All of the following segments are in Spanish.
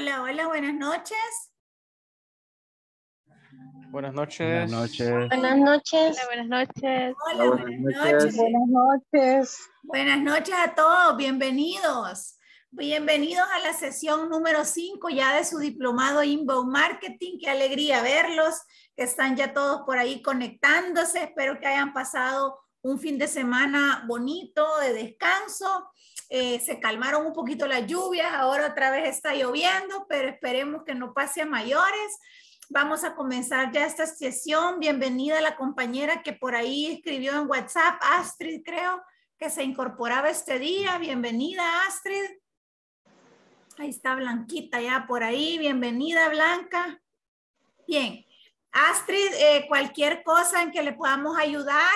Hola, hola, buenas noches. Buenas noches. Buenas noches. Buenas noches. buenas noches. buenas noches. Buenas noches. a todos. Bienvenidos. Bienvenidos a la sesión número 5 ya de su diplomado Inbound Marketing. Qué alegría verlos, que están ya todos por ahí conectándose. Espero que hayan pasado un fin de semana bonito de descanso eh, se calmaron un poquito las lluvias, ahora otra vez está lloviendo, pero esperemos que no pase a mayores. Vamos a comenzar ya esta sesión. Bienvenida a la compañera que por ahí escribió en WhatsApp, Astrid, creo, que se incorporaba este día. Bienvenida, Astrid. Ahí está Blanquita ya por ahí. Bienvenida, Blanca. Bien. Astrid, eh, cualquier cosa en que le podamos ayudar,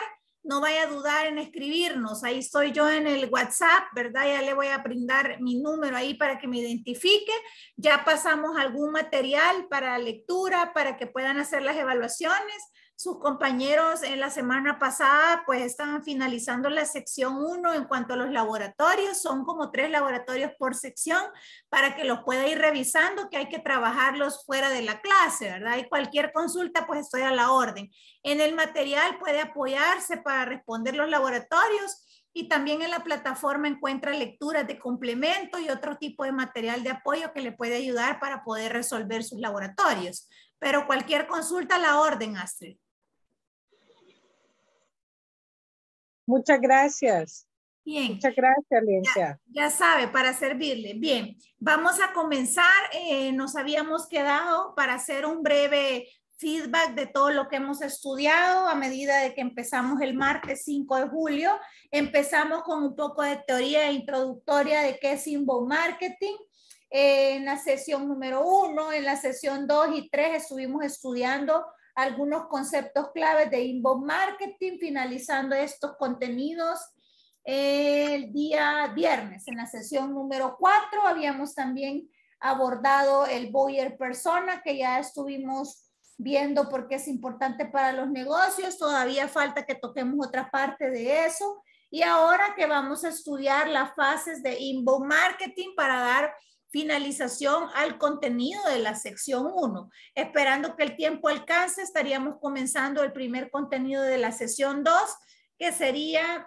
no vaya a dudar en escribirnos. Ahí estoy yo en el WhatsApp, ¿verdad? Ya le voy a brindar mi número ahí para que me identifique. Ya pasamos algún material para lectura, para que puedan hacer las evaluaciones. Sus compañeros en la semana pasada pues estaban finalizando la sección 1 en cuanto a los laboratorios. Son como tres laboratorios por sección para que los pueda ir revisando, que hay que trabajarlos fuera de la clase, ¿verdad? Y cualquier consulta pues estoy a la orden. En el material puede apoyarse para responder los laboratorios. Y también en la plataforma encuentra lecturas de complemento y otro tipo de material de apoyo que le puede ayudar para poder resolver sus laboratorios. Pero cualquier consulta a la orden, Astrid. Muchas gracias. Bien. Muchas gracias, Alicia. Ya, sabe, para servirle. Bien, vamos a comenzar. Eh, nos habíamos quedado para hacer un breve feedback de todo lo que hemos estudiado a medida de que empezamos el martes 5 de julio. Empezamos con un poco de teoría introductoria de qué es inbound marketing. Eh, en la sesión número uno, en la sesión 2 y 3 estuvimos estudiando algunos conceptos claves de inbound marketing, finalizando estos contenidos el día viernes. En la sesión número 4 habíamos también abordado el buyer persona que ya estuvimos viendo porque es importante para los negocios. Todavía falta que toquemos otra parte de eso. Y ahora que vamos a estudiar las fases de inbound marketing para dar finalización al contenido de la sección 1. Esperando que el tiempo alcance, estaríamos comenzando el primer contenido de la sesión 2, que sería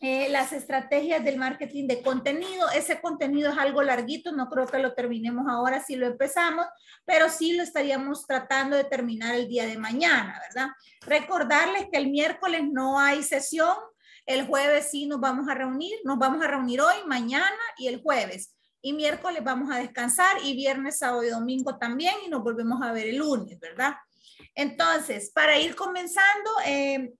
eh, las estrategias del marketing de contenido. Ese contenido es algo larguito, no creo que lo terminemos ahora si lo empezamos, pero sí lo estaríamos tratando de terminar el día de mañana, ¿verdad? Recordarles que el miércoles no hay sesión, el jueves sí nos vamos a reunir, nos vamos a reunir hoy, mañana y el jueves y miércoles vamos a descansar y viernes, sábado y domingo también y nos volvemos a ver el lunes, ¿verdad? Entonces, para ir comenzando, eh,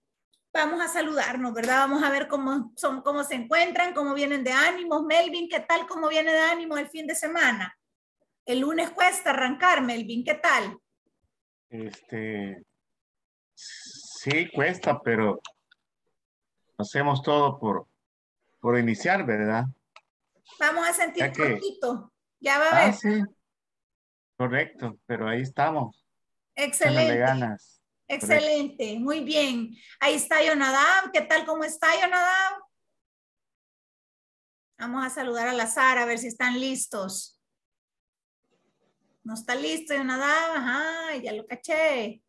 vamos a saludarnos, ¿verdad? Vamos a ver cómo, son, cómo se encuentran, cómo vienen de ánimos. Melvin, ¿qué tal? ¿Cómo viene de ánimo el fin de semana? El lunes cuesta arrancar, Melvin, ¿qué tal? Este, sí, cuesta, pero hacemos todo por, por iniciar, ¿verdad? Vamos a sentir un poquito. Ya va a ah, ver. Correcto, pero ahí estamos. Excelente. Excelente, muy bien. Ahí está Yonadab. ¿Qué tal? ¿Cómo está Yonadab? Vamos a saludar a la a ver si están listos. No está listo Yonadab. Ajá, ya lo caché.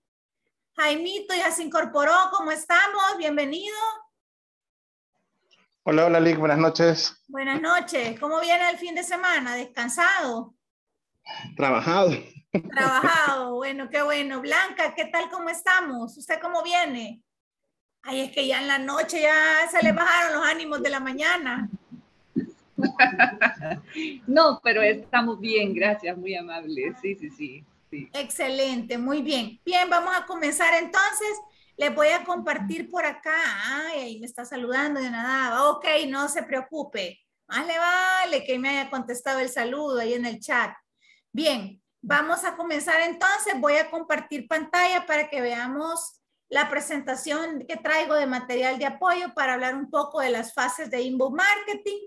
Jaimito ya se incorporó. ¿Cómo estamos? Bienvenido. Hola, hola Lick, buenas noches. Buenas noches, ¿cómo viene el fin de semana? ¿Descansado? Trabajado. Trabajado, bueno, qué bueno. Blanca, ¿qué tal? ¿Cómo estamos? ¿Usted cómo viene? Ay, es que ya en la noche ya se le bajaron los ánimos de la mañana. No, pero estamos bien, gracias, muy amable. Sí, sí, sí, sí. Excelente, muy bien. Bien, vamos a comenzar entonces. Les voy a compartir por acá. Ay, ahí me está saludando de nada. Ok, no se preocupe. Más le vale que me haya contestado el saludo ahí en el chat. Bien, vamos a comenzar entonces. Voy a compartir pantalla para que veamos la presentación que traigo de material de apoyo para hablar un poco de las fases de inbound marketing.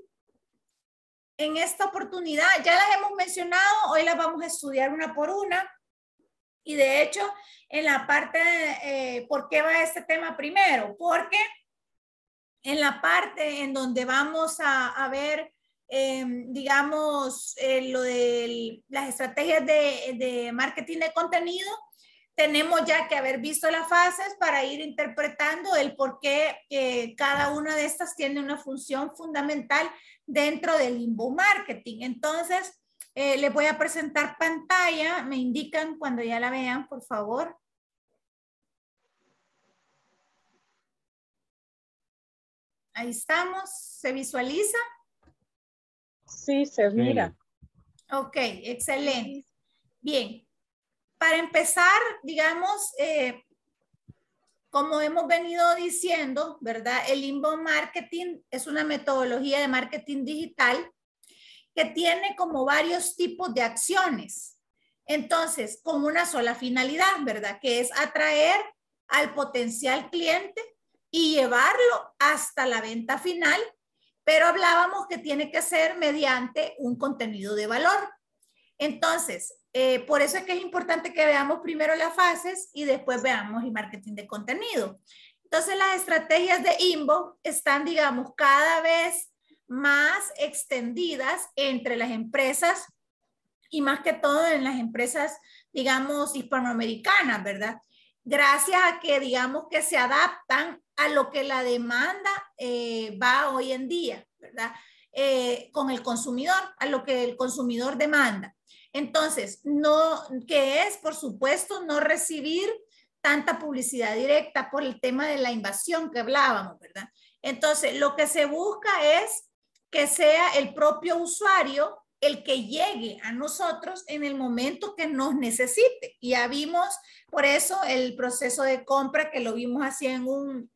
En esta oportunidad, ya las hemos mencionado, hoy las vamos a estudiar una por una. Y de hecho, en la parte, eh, ¿por qué va este tema primero? Porque en la parte en donde vamos a, ver, em, digamos, eh, lo de las estrategias de, de marketing de contenido, tenemos ya que haber visto las fases para ir interpretando el por qué eh, cada una de estas tiene una función fundamental dentro del inbound marketing. Entonces, eh, les voy a presentar pantalla. Me indican cuando ya la vean, por favor. Ahí estamos. ¿Se visualiza? Sí, se mira. Ok, excelente. Bien. Para empezar, digamos, eh, como hemos venido diciendo, ¿verdad? El limbo marketing es una metodología de marketing digital que tiene como varios tipos de acciones. Entonces, con una sola finalidad, ¿verdad? Que es atraer al potencial cliente y llevarlo hasta la venta final, pero hablábamos que tiene que ser mediante un contenido de valor. Entonces, eh, por eso es que es importante que veamos primero las fases y después veamos el marketing de contenido. Entonces, las estrategias de Invo están, digamos, cada vez más extendidas entre las empresas y más que todo en las empresas, digamos, hispanoamericanas, ¿verdad? Gracias a que, digamos, que se adaptan a lo que la demanda eh, va hoy en día, ¿verdad? Eh, con el consumidor, a lo que el consumidor demanda. Entonces, no, que es, por supuesto, no recibir tanta publicidad directa por el tema de la invasión que hablábamos, ¿verdad? Entonces, lo que se busca es que sea el propio usuario el que llegue a nosotros en el momento que nos necesite. Ya vimos por eso el proceso de compra que lo vimos así en un,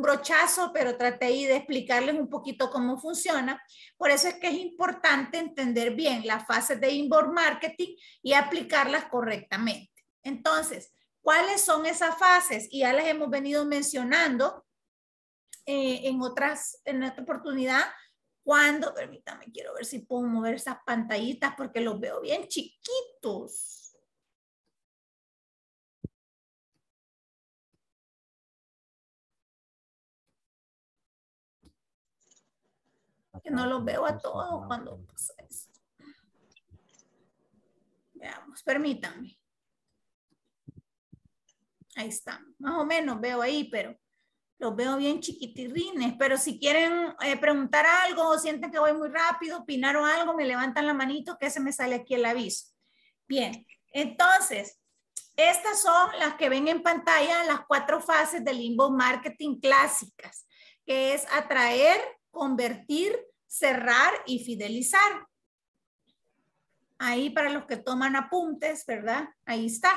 brochazo, pero traté de explicarles un poquito cómo funciona. Por eso es que es importante entender bien las fases de inbound marketing y aplicarlas correctamente. Entonces, ¿cuáles son esas fases? Y ya las hemos venido mencionando eh, en, otras, en otra oportunidad cuando, permítame, quiero ver si puedo mover esas pantallitas porque los veo bien chiquitos. Que no los veo a todos cuando pasa eso. Veamos, permítanme. Ahí están. Más o menos veo ahí, pero los veo bien chiquitirrines, pero si quieren eh, preguntar algo o sienten que voy muy rápido, o algo, me levantan la manito que se me sale aquí el aviso. Bien, entonces, estas son las que ven en pantalla las cuatro fases del limbo marketing clásicas, que es atraer, convertir, cerrar y fidelizar. Ahí para los que toman apuntes, ¿verdad? Ahí está.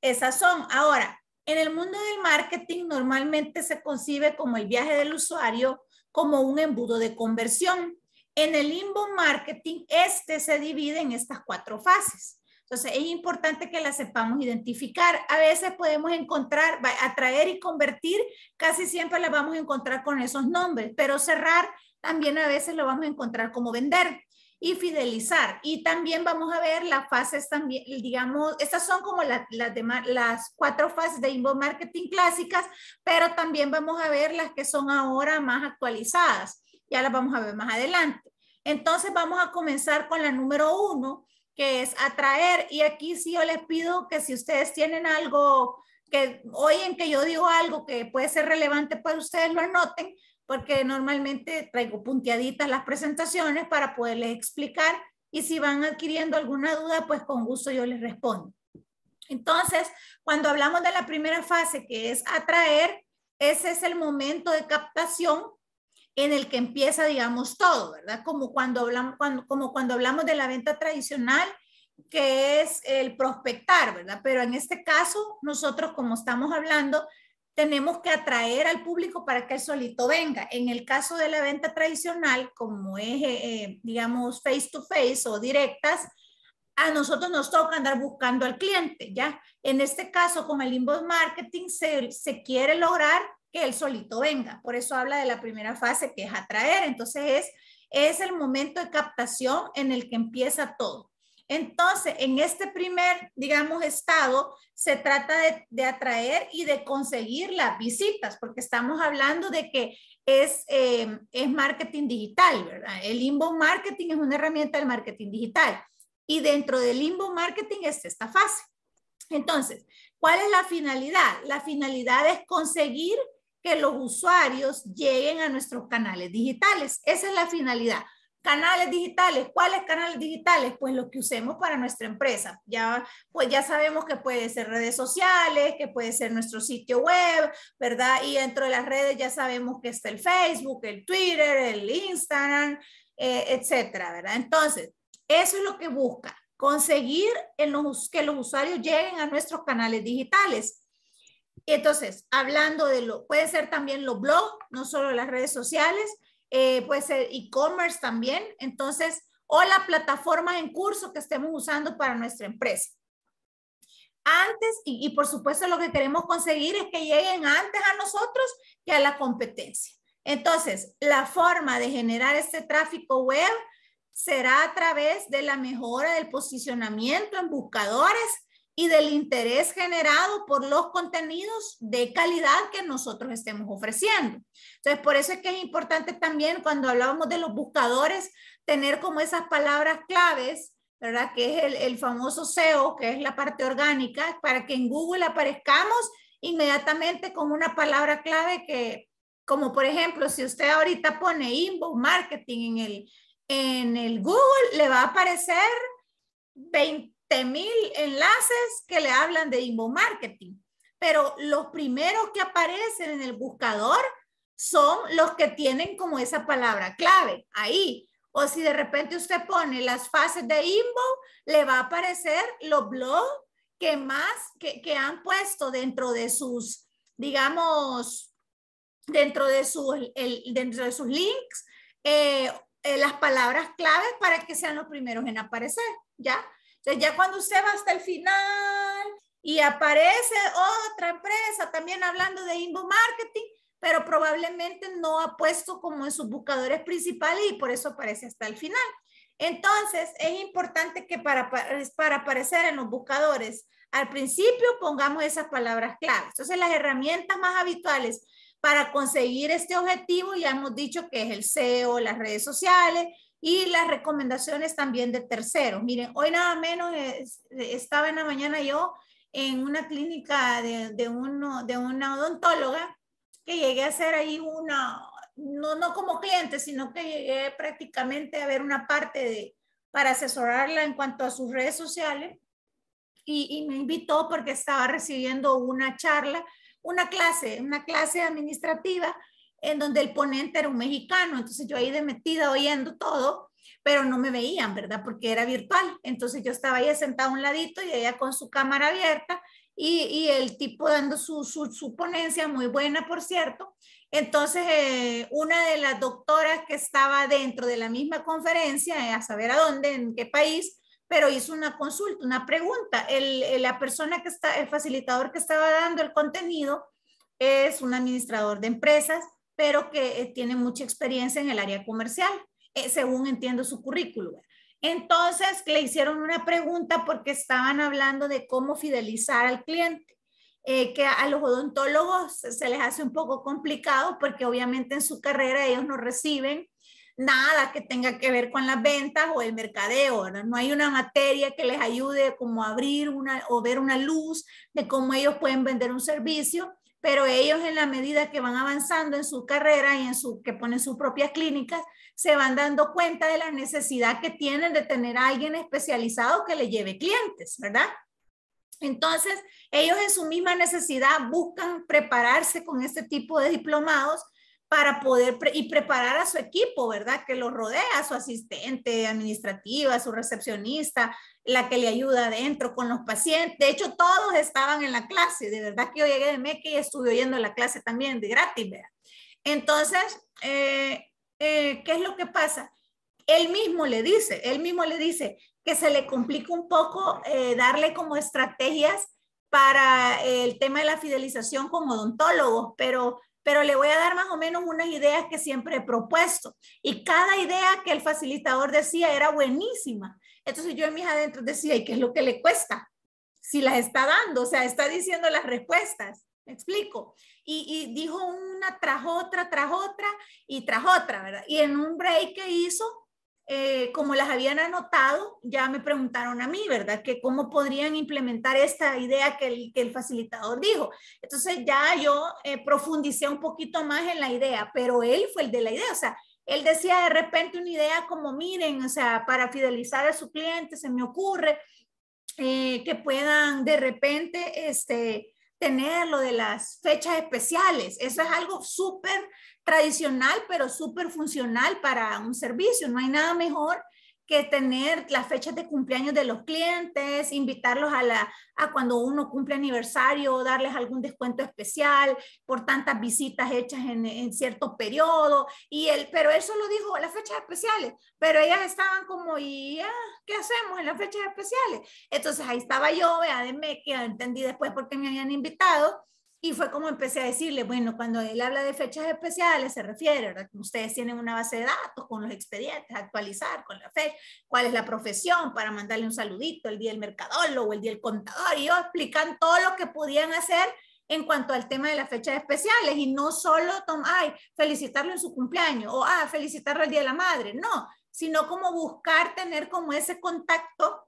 Esas son. Ahora, en el mundo del marketing normalmente se concibe como el viaje del usuario como un embudo de conversión. En el inbound marketing, este se divide en estas cuatro fases. Entonces, es importante que las sepamos identificar. A veces podemos encontrar, atraer y convertir, casi siempre las vamos a encontrar con esos nombres, pero cerrar también a veces lo vamos a encontrar como vender y fidelizar. Y también vamos a ver las fases también, digamos, estas son como las, las cuatro fases de inbound marketing clásicas, pero también vamos a ver las que son ahora más actualizadas. Ya las vamos a ver más adelante. Entonces vamos a comenzar con la número uno, que es atraer. Y aquí sí yo les pido que si ustedes tienen algo que oyen que yo digo algo que puede ser relevante para ustedes, lo anoten, porque normalmente traigo punteaditas las presentaciones para poderles explicar y si van adquiriendo alguna duda, pues con gusto yo les respondo. Entonces, cuando hablamos de la primera fase, que es atraer, ese es el momento de captación en el que empieza, digamos, todo, ¿verdad? Como cuando hablamos, como cuando hablamos de la venta tradicional, que es el prospectar, ¿verdad? Pero en este caso, nosotros como estamos hablando tenemos que atraer al público para que él solito venga. En el caso de la venta tradicional, como es, eh, eh, digamos, face to face o directas, a nosotros nos toca andar buscando al cliente, ¿ya? En este caso, con el inbox marketing, se, se quiere lograr que él solito venga. Por eso habla de la primera fase, que es atraer. Entonces, es, es el momento de captación en el que empieza todo. Entonces, en este primer, digamos, estado, se trata de, atraer y de conseguir las visitas, porque estamos hablando de que es, em, marketing digital, ¿verdad? El limbo marketing es una herramienta del marketing digital. Y dentro del limbo marketing es esta fase. Entonces, ¿cuál es la finalidad? La finalidad es conseguir que los usuarios lleguen a nuestros canales digitales. Esa es la finalidad. Canales digitales, ¿cuáles canales digitales? Pues los que usemos para nuestra empresa. Ya, pues ya sabemos que puede ser redes sociales, que puede ser nuestro sitio web, ¿verdad? Y dentro de las redes ya sabemos que está el Facebook, el Twitter, el Instagram, eh, etcétera, ¿verdad? Entonces, eso es lo que busca, conseguir en los, que los usuarios lleguen a nuestros canales digitales. Entonces, hablando de lo, puede ser también los blogs, no solo las redes sociales, eh, pues e-commerce también, entonces, o la plataforma en curso que estemos usando para nuestra empresa. Antes, y, y por supuesto lo que queremos conseguir es que lleguen antes a nosotros que a la competencia. Entonces, la forma de generar este tráfico web será a través de la mejora del posicionamiento en buscadores y del interés generado por los contenidos de calidad que nosotros estemos ofreciendo. Entonces, por eso es que es importante también cuando hablábamos de los buscadores, tener como esas palabras claves, ¿verdad? Que es el, el famoso SEO, que es la parte orgánica, para que en Google aparezcamos inmediatamente con una palabra clave que, como por ejemplo, si usted ahorita pone inbox marketing en el, en el Google, le va a aparecer 20 mil enlaces que le hablan de inbound marketing, pero los primeros que aparecen en el buscador son los que tienen como esa palabra clave ahí. O si de repente usted pone las fases de inbound, le va a aparecer los blogs que más, que, han puesto dentro de sus, digamos, dentro de sus, dentro de sus links, eh, eh, las palabras claves para que sean los primeros en aparecer, ¿ya? Entonces, ya cuando usted va hasta el final y aparece otra empresa también hablando de inbound marketing, pero probablemente no ha puesto como en sus buscadores principales y por eso aparece hasta el final. Entonces, es importante que para, para aparecer en los buscadores al principio pongamos esas palabras claves. Entonces, las herramientas más habituales para conseguir este objetivo, ya hemos dicho que es el SEO, las redes sociales, y las recomendaciones también de terceros. Miren, hoy nada menos estaba en la mañana yo en una clínica de, de, uno, de una odontóloga que llegué a hacer ahí una, no, no como cliente, sino que llegué prácticamente a ver una parte de, para asesorarla en cuanto a sus redes sociales. Y, y, me invitó porque estaba recibiendo una charla, una clase, una clase administrativa en donde el ponente era un mexicano, entonces yo ahí de metida oyendo todo, pero no me veían, ¿verdad? Porque era virtual, entonces yo estaba ahí sentada a un ladito y ella con su cámara abierta y, y el tipo dando su, su, su, ponencia, muy buena, por cierto. Entonces, eh, una de las doctoras que estaba dentro de la misma conferencia, eh, a saber a dónde, en qué país, pero hizo una consulta, una pregunta. el, la persona que está, el facilitador que estaba dando el contenido es un administrador de empresas pero que eh, tiene mucha experiencia en el área comercial, eh, según entiendo su currículum. Entonces le hicieron una pregunta porque estaban hablando de cómo fidelizar al cliente, eh, que a los odontólogos se les hace un poco complicado porque obviamente en su carrera ellos no reciben nada que tenga que ver con las ventas o el mercadeo, no hay una materia que les ayude como a abrir una o ver una luz de cómo ellos pueden vender un servicio pero ellos en la medida que van avanzando en su carrera y en su que ponen sus propias clínicas, se van dando cuenta de la necesidad que tienen de tener a alguien especializado que le lleve clientes, ¿verdad? Entonces, ellos en su misma necesidad buscan prepararse con este tipo de diplomados para poder y preparar a su equipo, ¿verdad? Que lo rodea, su asistente administrativa, su recepcionista, la que le ayuda adentro con los pacientes. De hecho, todos estaban en la clase. De verdad que yo llegué de México y estuve oyendo la clase también de gratis, ¿verdad? Entonces, eh, eh, ¿qué es lo que pasa? Él mismo le dice, él mismo le dice que se le complica un poco eh, darle como estrategias para el tema de la fidelización como odontólogos, pero pero le voy a dar más o menos unas ideas que siempre he propuesto. Y cada idea que el facilitador decía era buenísima. Entonces yo en mis adentros decía, ¿y qué es lo que le cuesta? Si las está dando, o sea, está diciendo las respuestas. ¿Me explico? Y, y dijo una tras otra, tras otra y tras otra, ¿verdad? Y en un break que hizo, eh, como las habían anotado, ya me preguntaron a mí, ¿verdad? Que cómo podrían implementar esta idea que el, facilitador dijo. Entonces ya yo eh, profundicé un poquito más en la idea, pero él fue el de la idea, o sea, él decía de repente una idea como, miren, o sea, para fidelizar a su cliente, se me ocurre eh, que puedan de repente, este, tener lo de las fechas especiales. Eso es algo súper tradicional, pero súper funcional para un servicio. No hay nada mejor que tener las fechas de cumpleaños de los clientes, invitarlos a, la, a cuando uno cumple aniversario, darles algún descuento especial por tantas visitas hechas en, en cierto periodo. Y él, pero eso lo dijo las fechas especiales, pero ellas estaban como, ¿y ah, qué hacemos en las fechas especiales? Entonces ahí estaba yo, vea, de que entendí después por qué me habían invitado y fue como empecé a decirle, bueno, cuando él habla de fechas especiales, se refiere, ¿verdad? Ustedes tienen una base de datos con los expedientes, actualizar con la fecha, cuál es la profesión para mandarle un saludito el día del mercadólogo, el día del contador, y ellos explican todo lo que podían hacer en cuanto al tema de las fechas especiales y no solo, tomar ay, felicitarlo en su cumpleaños o, ah, felicitarlo el Día de la Madre, no, sino como buscar tener como ese contacto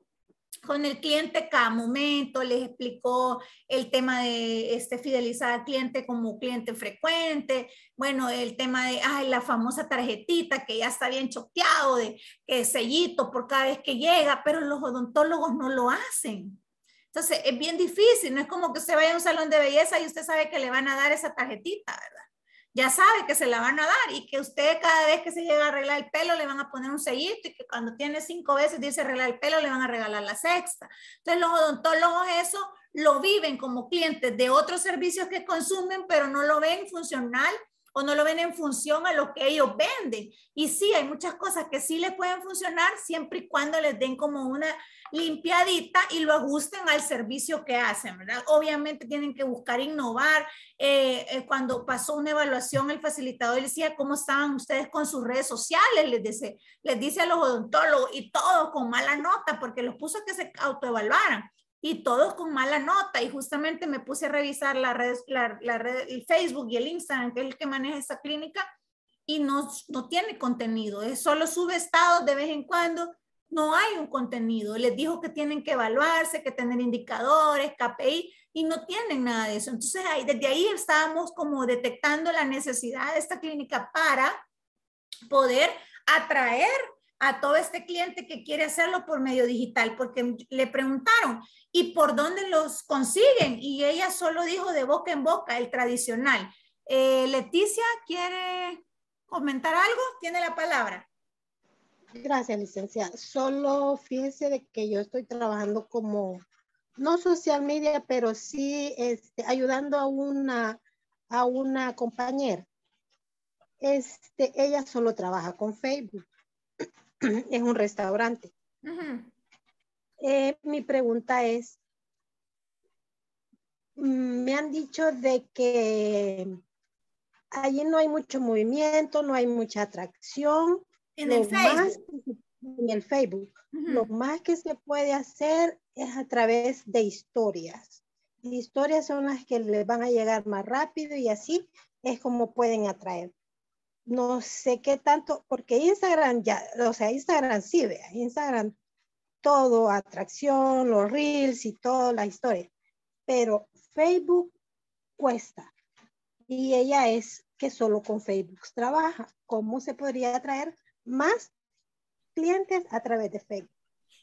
con el cliente cada momento, les explicó el tema de este, fidelizar al cliente como cliente frecuente, bueno, el tema de ay, la famosa tarjetita que ya está bien choqueado, de que sellito por cada vez que llega, pero los odontólogos no lo hacen. Entonces, es bien difícil, no es como que usted vaya a un salón de belleza y usted sabe que le van a dar esa tarjetita, ¿verdad? ya sabe que se la van a dar y que usted cada vez que se llega a arreglar el pelo le van a poner un sellito y que cuando tiene cinco veces dice arreglar el pelo le van a regalar la sexta. Entonces los odontólogos eso lo viven como clientes de otros servicios que consumen, pero no lo ven funcional o no lo ven en función a lo que ellos venden. Y sí, hay muchas cosas que sí les pueden funcionar siempre y cuando les den como una limpiadita y lo ajusten al servicio que hacen, ¿verdad? Obviamente tienen que buscar innovar. Eh, eh, cuando pasó una evaluación, el facilitador decía, ¿cómo estaban ustedes con sus redes sociales? Les dice, les dice a los odontólogos y todo con mala nota porque los puso a que se autoevaluaran y todos con mala nota. Y justamente me puse a revisar la red, la, red, el Facebook y el Instagram, que es el que maneja esa clínica, y no, no tiene contenido, es solo sube estados de vez en cuando, no hay un contenido. Les dijo que tienen que evaluarse, que tener indicadores, KPI, y no tienen nada de eso. Entonces, ahí, desde ahí estábamos como detectando la necesidad de esta clínica para poder atraer a todo este cliente que quiere hacerlo por medio digital, porque le preguntaron, ¿y por dónde los consiguen? Y ella solo dijo de boca en boca, el tradicional. Eh, Leticia, ¿quiere comentar algo? Tiene la palabra. Gracias, licencia Solo fíjense de que yo estoy trabajando como, no social media, pero sí este, ayudando a una, a una compañera. Este, ella solo trabaja con Facebook es un restaurante. Eh, mi pregunta es, mm, me han dicho de que allí no hay mucho movimiento, no hay mucha atracción. En el Facebook. en el Facebook. Lo más que se puede hacer es a través de historias. Historias son las que les van a llegar más rápido y así es como pueden atraer no sé qué tanto, porque Instagram ya, o sea, Instagram sí, ve Instagram todo, atracción, los reels y toda la historia, pero Facebook cuesta. Y ella es que solo con Facebook trabaja. ¿Cómo se podría atraer más clientes a través de Facebook?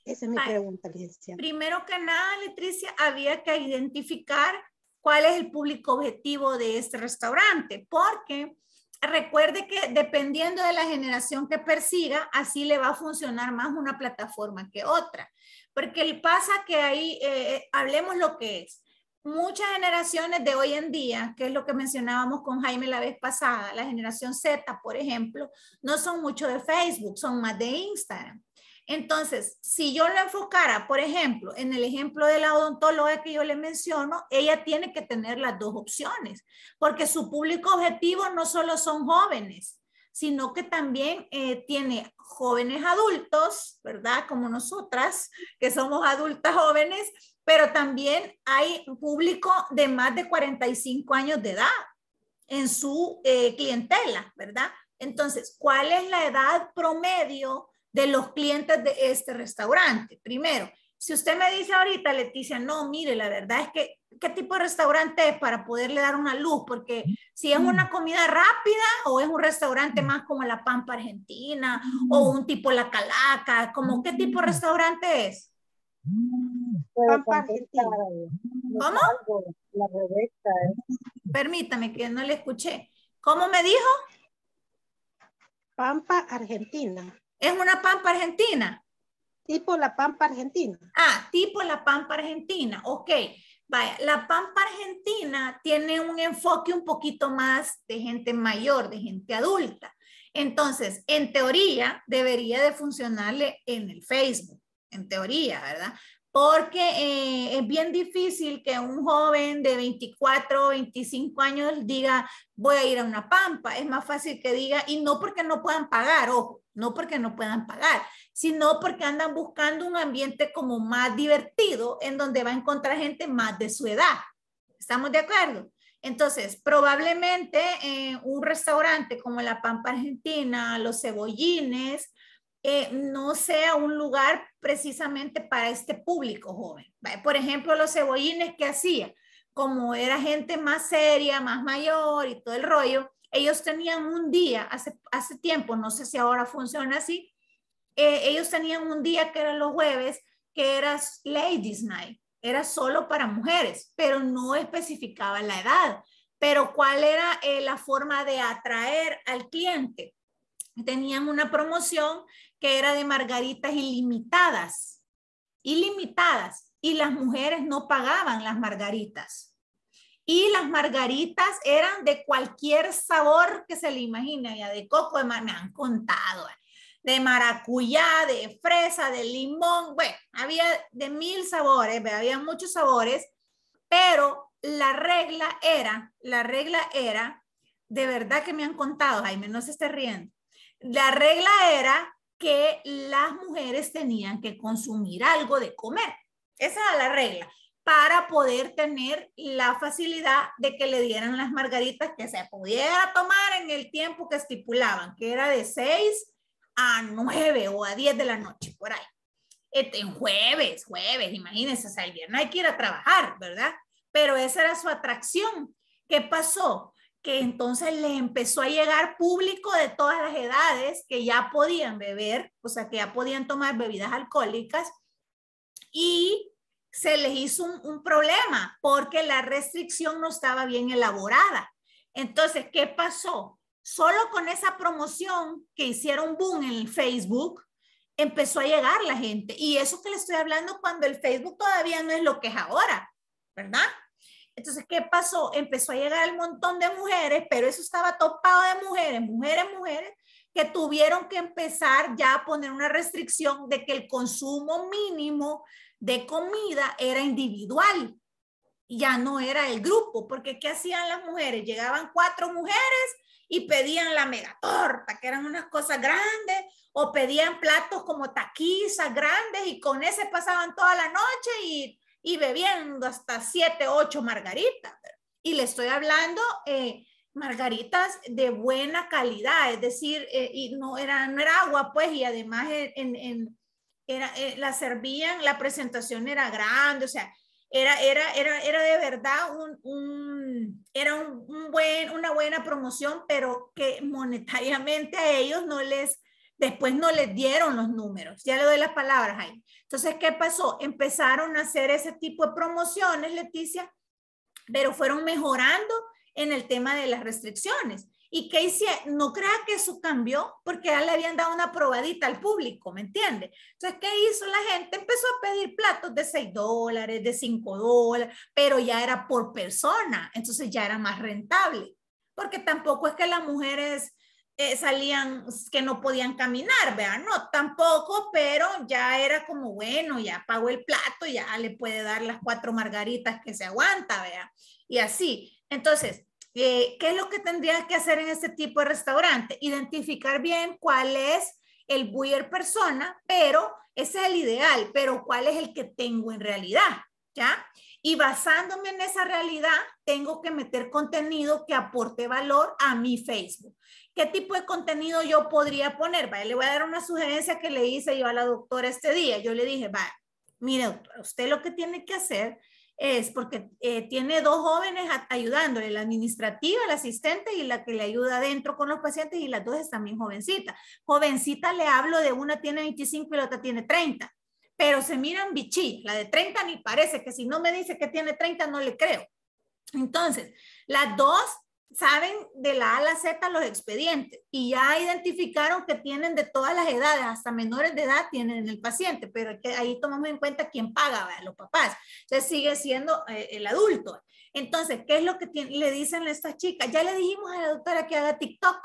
Esa es mi pregunta, Licencia. Primero que nada, Letricia, había que identificar cuál es el público objetivo de este restaurante, porque recuerde que dependiendo de la generación que persiga, así le va a funcionar más una plataforma que otra. Porque pasa que ahí, eh, eh, hablemos lo que es. Muchas generaciones de hoy en día, que es lo que mencionábamos con Jaime la vez pasada, la generación Z, por ejemplo, no son mucho de Facebook, son más de Instagram. Entonces, si yo lo enfocara, por ejemplo, en el ejemplo de la odontóloga que yo le menciono, ella tiene que tener las dos opciones, porque su público objetivo no solo son jóvenes, sino que también eh, tiene jóvenes adultos, ¿verdad? Como nosotras, que somos adultas jóvenes, pero también hay público de más de 45 años de edad en su eh, clientela, ¿verdad? Entonces, ¿cuál es la edad promedio de los clientes de este restaurante. Primero, si usted me dice ahorita, Leticia, no, mire, la verdad es que, ¿qué tipo de restaurante es para poderle dar una luz? Porque si es una mm. comida rápida o es un restaurante más como la Pampa Argentina mm. o un tipo la Calaca, como qué mm. tipo de restaurante es? Pampa Argentina. ¿Cómo? La Rebeca. ¿eh? Permítame que no le escuché. ¿Cómo me dijo? Pampa Argentina. ¿Es una pampa argentina? Tipo la pampa argentina. Ah, tipo la pampa argentina. Ok. Vaya, la pampa argentina tiene un enfoque un poquito más de gente mayor, de gente adulta. Entonces, en teoría, debería de funcionarle en el Facebook, en teoría, ¿verdad? Porque eh, es bien difícil que un joven de 24, 25 años diga, voy a ir a una pampa. Es más fácil que diga, y no porque no puedan pagar, ojo, no porque no puedan pagar, sino porque andan buscando un ambiente como más divertido en donde va a encontrar gente más de su edad. ¿Estamos de acuerdo? Entonces, probablemente un restaurante como la Pampa Argentina, los cebollines, eh, no sea un lugar precisamente para este público joven. Por ejemplo, los cebollines que hacía, como era gente más seria, más mayor y todo el rollo, ellos tenían un día, hace, hace tiempo, no sé si ahora funciona así, eh, ellos tenían un día que era los jueves, que era Ladies Night, era solo para mujeres, pero no especificaba la edad. Pero cuál era eh, la forma de atraer al cliente. Tenían una promoción que era de margaritas ilimitadas, ilimitadas, y las mujeres no pagaban las margaritas y las margaritas eran de cualquier sabor que se le imagine, ya de coco, me han contado, eh, de maracuyá, de fresa, de limón, bueno, había de mil sabores, había muchos sabores, pero la regla era, la regla era, de verdad que me han contado, Jaime, no se esté riendo, la regla era que las mujeres tenían que consumir algo de comer. Esa era la regla para poder tener la facilidad de que le dieran las margaritas que se pudiera tomar en el tiempo que estipulaban, que era de 6 a 9 o a 10 de la noche, por ahí. Este, en jueves, jueves, imagínense, o sea, el viernes hay que ir a trabajar, ¿verdad? Pero esa era su atracción. ¿Qué pasó? Que entonces le empezó a llegar público de todas las edades que ya podían beber, o sea, que ya podían tomar bebidas alcohólicas y se les hizo un, problema porque la restricción no estaba bien elaborada. Entonces, ¿qué pasó? Solo con esa promoción que hicieron boom en el Facebook, empezó a llegar la gente. Y eso que le estoy hablando cuando el Facebook todavía no es lo que es ahora, ¿verdad? Entonces, ¿qué pasó? Empezó a llegar el montón de mujeres, pero eso estaba topado de mujeres, mujeres, mujeres, que tuvieron que empezar ya a poner una restricción de que el consumo mínimo de comida era individual, ya no era el grupo, porque ¿qué hacían las mujeres? Llegaban cuatro mujeres y pedían la mega torta que eran unas cosas grandes, o pedían platos como taquizas grandes y con ese pasaban toda la noche y, y bebiendo hasta siete, ocho margaritas. Y le estoy hablando eh, margaritas de buena calidad, es decir, eh, y no era, no agua, pues, y además en eh, la servían, la presentación era grande, o sea, era, era, era, de verdad un, era un, buen, una buena promoción, pero que monetariamente a ellos no les, después no les dieron los números. Ya le doy las palabras ahí. Entonces, ¿qué pasó? Empezaron a hacer ese tipo de promociones, Leticia, pero fueron mejorando en el tema de las restricciones. Y qué hice, no crea que eso cambió porque ya le habían dado una probadita al público, ¿me entiende? Entonces, ¿qué hizo la gente? Empezó a pedir platos de 6 dólares, de 5 dólares, pero ya era por persona, entonces ya era más rentable, porque tampoco es que las mujeres eh, salían que no podían caminar, vean No, tampoco, pero ya era como, bueno, ya pagó el plato, ya le puede dar las cuatro margaritas que se aguanta, vean. Y así. Entonces, eh, ¿qué es lo que tendría que hacer en este tipo de restaurante? Identificar bien cuál es el buyer persona, pero ese es el ideal, pero cuál es el que tengo en realidad, ¿ya? Y basándome en esa realidad, tengo que meter contenido que aporte valor a mi Facebook. ¿Qué tipo de contenido yo podría poner? Vale, le voy a dar una sugerencia que le hice yo a la doctora este día. Yo le dije, va, mire, doctora, usted lo que tiene que hacer es porque eh, tiene dos jóvenes ayudándole, la administrativa, la asistente y la que le ayuda adentro con los pacientes y las dos están también jovencita. Jovencita le hablo de una tiene 25 y la otra tiene 30, pero se miran bichí, la de 30 ni parece que si no me dice que tiene 30 no le creo. Entonces, las dos saben de la A a la Z los expedientes y ya identificaron que tienen de todas las edades, hasta menores de edad tienen el paciente, pero que ahí tomamos en cuenta quién paga, los papás. Entonces sigue siendo eh, el adulto. Entonces, ¿qué es lo que le dicen a estas chicas? Ya le dijimos a la doctora que haga TikTok.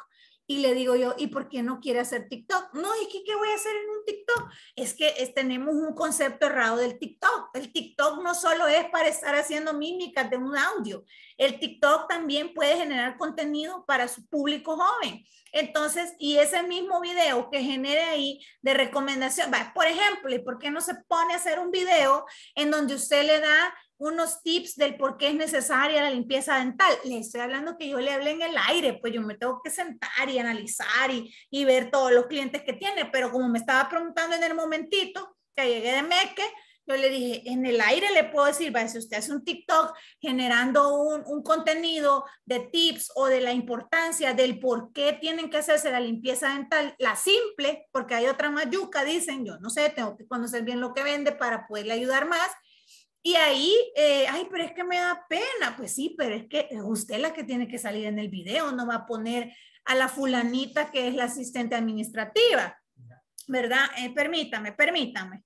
Y le digo yo, ¿y por qué no quiere hacer TikTok? No, es que ¿qué voy a hacer en un TikTok? Es que tenemos un concepto errado del TikTok. El TikTok no solo es para estar haciendo mímicas de un audio. El TikTok también puede generar contenido para su público joven. Entonces, y ese mismo video que genere ahí de recomendación, por ejemplo, ¿y por qué no se pone a hacer un video en donde usted le da unos tips del por qué es necesaria la limpieza dental. Le estoy hablando que yo le hablé en el aire, pues yo me tengo que sentar y analizar y, ver todos los clientes que tiene, pero como me estaba preguntando en el momentito que llegué de Meque, yo le dije, en el aire le puedo decir, va, si usted hace un TikTok generando un, un, contenido de tips o de la importancia del por qué tienen que hacerse la limpieza dental, la simple, porque hay otra mayuca, dicen, yo no sé, tengo que conocer bien lo que vende para poderle ayudar más. Y ahí, eh, ay, pero es que me da pena. Pues sí, pero es que es usted la que tiene que salir en el video, no va a poner a la fulanita que es la asistente administrativa. ¿Verdad? Eh, permítame, permítame.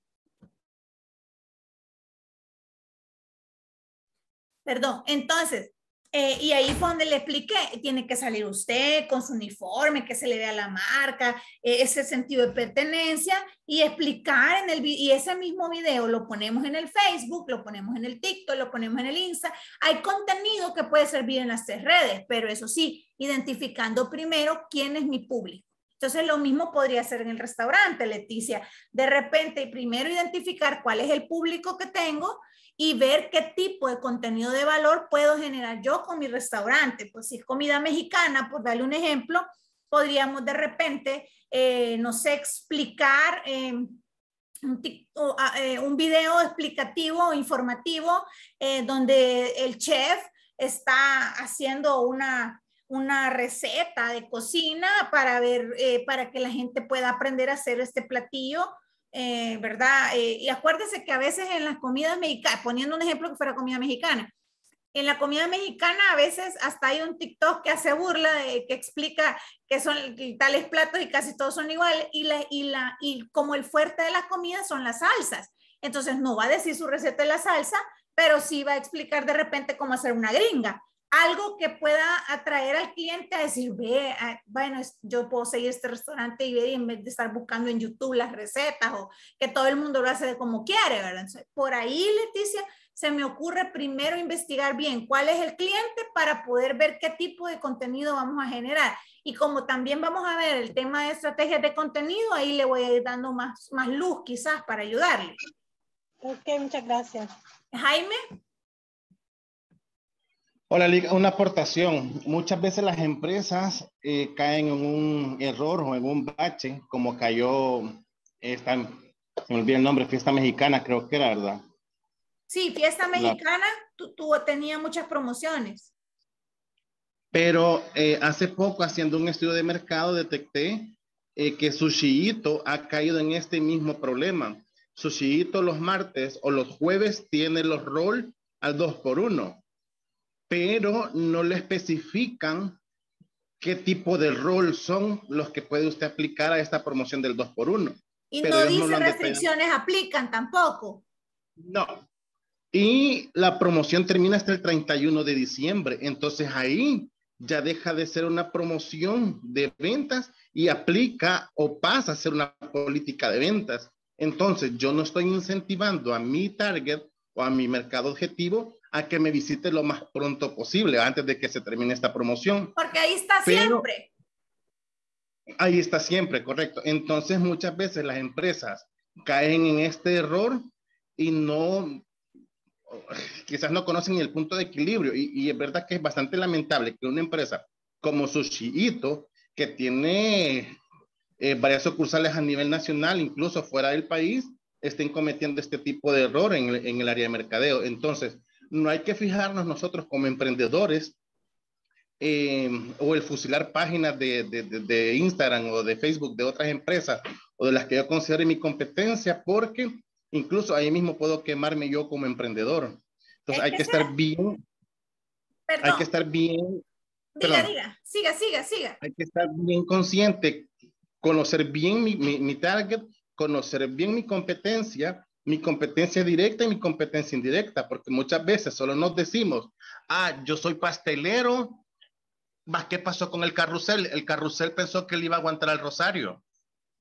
Perdón, entonces, eh, y ahí fue donde le expliqué, tiene que salir usted con su uniforme, que se le dé a la marca, eh, ese sentido de pertenencia y explicar en el y ese mismo video lo ponemos en el Facebook, lo ponemos en el TikTok, lo ponemos en el Insta. Hay contenido que puede servir en las tres redes, pero eso sí, identificando primero quién es mi público. Entonces, lo mismo podría ser en el restaurante, Leticia. De repente, primero identificar cuál es el público que tengo y ver qué tipo de contenido de valor puedo generar yo con mi restaurante. Pues si es comida mexicana, por darle un ejemplo, podríamos de repente, eh, no sé, explicar eh, ah, eh, un, video explicativo o informativo donde el chef está haciendo una, receta de cocina para ver, para que la gente pueda aprender a hacer este platillo eh, ¿verdad? Eh, y acuérdese que a veces en las comidas mexicanas, poniendo un ejemplo que fuera comida mexicana, en la comida mexicana a veces hasta hay un TikTok que hace burla, eh, que explica que son tales platos y casi todos son iguales, y, y como el fuerte de las comidas son las salsas. Entonces no va a decir su receta de la salsa, pero sí va a explicar de repente cómo hacer una gringa algo que pueda atraer al cliente a decir, ve, ah, bueno, yo puedo seguir este restaurante y en vez de estar buscando en YouTube las recetas o que todo el mundo lo hace de como quiere, ¿verdad? por ahí, Leticia, se me ocurre primero investigar bien cuál es el cliente para poder ver qué tipo de contenido vamos a generar. Y como también vamos a ver el tema de estrategias de contenido, ahí le voy a ir dando más, más luz quizás para ayudarle. Ok, muchas gracias. Jaime. Hola, Liga. Una aportación. Muchas veces las empresas eh, caen en un error o en un bache, como cayó esta, se me olvidé el nombre, Fiesta Mexicana, creo que era, ¿verdad? Sí, Fiesta Mexicana, tenía muchas promociones. Pero eh, hace poco, haciendo un estudio de mercado, detecté eh, que Sushiito ha caído en este mismo problema. Sushiito los martes o los jueves tiene los roll al 2 por 1 pero no le especifican qué tipo de rol son los que puede usted aplicar a esta promoción del 2x1. Y no dice restricciones aplican tampoco. No. Y la promoción termina hasta el 31 de diciembre. Entonces ahí ya deja de ser una promoción de ventas y aplica o pasa a ser una política de ventas. Entonces yo no estoy incentivando a mi target o a mi mercado objetivo que me visite lo más pronto posible, antes de que se termine esta promoción. Porque ahí está siempre. Ahí está siempre, correcto. Entonces muchas veces las empresas caen en este error y no, quizás no conocen el punto de equilibrio. Y, es verdad que es bastante lamentable que una empresa como Sushiito, que tiene eh, varias sucursales a nivel nacional, incluso fuera del país, estén cometiendo este tipo de error en el área de mercadeo. Entonces, no hay que fijarnos nosotros como emprendedores eh, o el fusilar páginas de, Instagram o de Facebook de otras empresas o de las que yo considero mi competencia, porque incluso ahí mismo puedo quemarme yo como emprendedor. Entonces hay que, estar bien. Hay que estar bien. Diga, diga, siga, siga, siga. Hay que estar bien consciente, conocer bien mi, mi target, conocer bien mi competencia mi competencia directa y mi competencia indirecta, porque muchas veces solo nos decimos, ah, yo soy pastelero, más qué pasó con el carrusel. El carrusel pensó que él iba a aguantar al Rosario.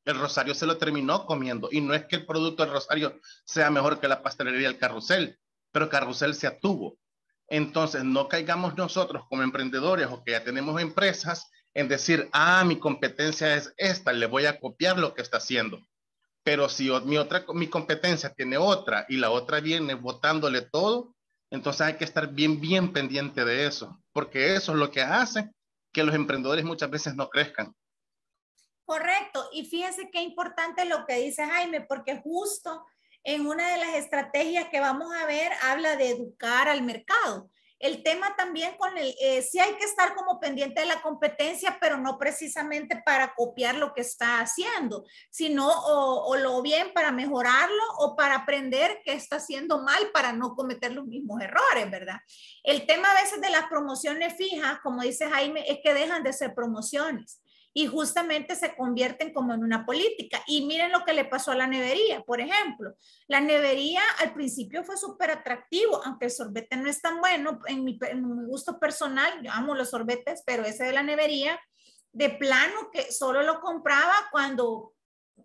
El Rosario se lo terminó comiendo. Y no es que el producto del Rosario sea mejor que la pastelería del carrusel, pero carrusel se atuvo. Entonces, no caigamos nosotros como emprendedores o que ya tenemos empresas en decir, ah, mi competencia es esta, le voy a copiar lo que está haciendo. Pero si mi, otra, mi competencia tiene otra y la otra viene botándole todo, entonces hay que estar bien, bien pendiente de eso, porque eso es lo que hace que los emprendedores muchas veces no crezcan. Correcto, y fíjense qué importante lo que dice Jaime, porque justo en una de las estrategias que vamos a ver habla de educar al mercado. El tema también con el, si eh, sí hay que estar como pendiente de la competencia, pero no precisamente para copiar lo que está haciendo, sino o, lo bien para mejorarlo o para aprender qué está haciendo mal para no cometer los mismos errores, ¿verdad? El tema a veces de las promociones fijas, como dice Jaime, es que dejan de ser promociones y justamente se convierten como en una política. Y miren lo que le pasó a la nevería, por ejemplo. La nevería al principio fue súper atractivo, aunque el sorbete no es tan bueno, en mi, gusto personal, yo amo los sorbetes, pero ese de la nevería, de plano que solo lo compraba cuando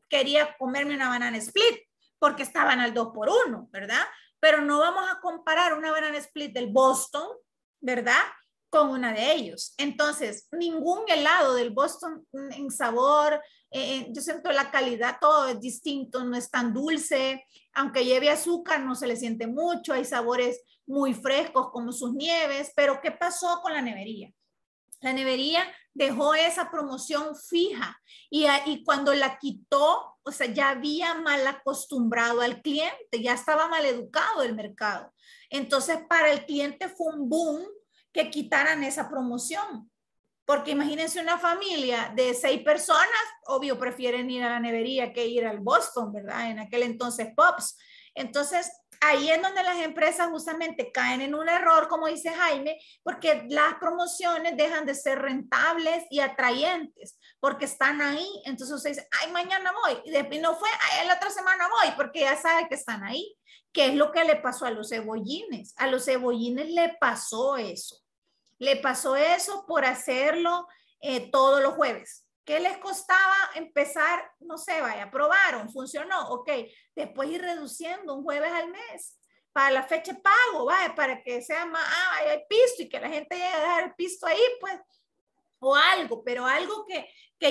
quería comerme una banana split, porque estaban al 2 por 1, ¿verdad? Pero no vamos a comparar una banana split del Boston, ¿verdad? con una de ellos. Entonces, ningún helado del Boston en sabor, eh, eh, yo siento la calidad, todo es distinto, no es tan dulce, aunque lleve azúcar, no se le siente mucho, hay sabores muy frescos como sus nieves, pero ¿qué pasó con la nevería? La nevería dejó esa promoción fija y, ah, y cuando la quitó, o sea, ya había mal acostumbrado al cliente, ya estaba mal educado el mercado. Entonces, para el cliente fue un boom que quitaran esa promoción. Porque imagínense una familia de seis personas, obvio, prefieren ir a la nevería que ir al Boston, ¿verdad? En aquel entonces, Pops. Entonces, ahí es donde las empresas justamente caen en un error, como dice Jaime, porque las promociones dejan de ser rentables y atrayentes, porque están ahí. Entonces usted dice, ay, mañana voy. Y después no fue, ay, la otra semana voy, porque ya sabe que están ahí. ¿Qué es lo que le pasó a los cebollines? A los cebollines le pasó eso. Le pasó eso por hacerlo eh, todos los jueves. ¿Qué les costaba empezar? No sé, vaya, probaron, funcionó, ok. Después ir reduciendo un jueves al mes para la fecha de pago, vaya, para que sea más, ah, hay pisto y que la gente llegue a dejar el pisto ahí, pues o algo, pero algo que,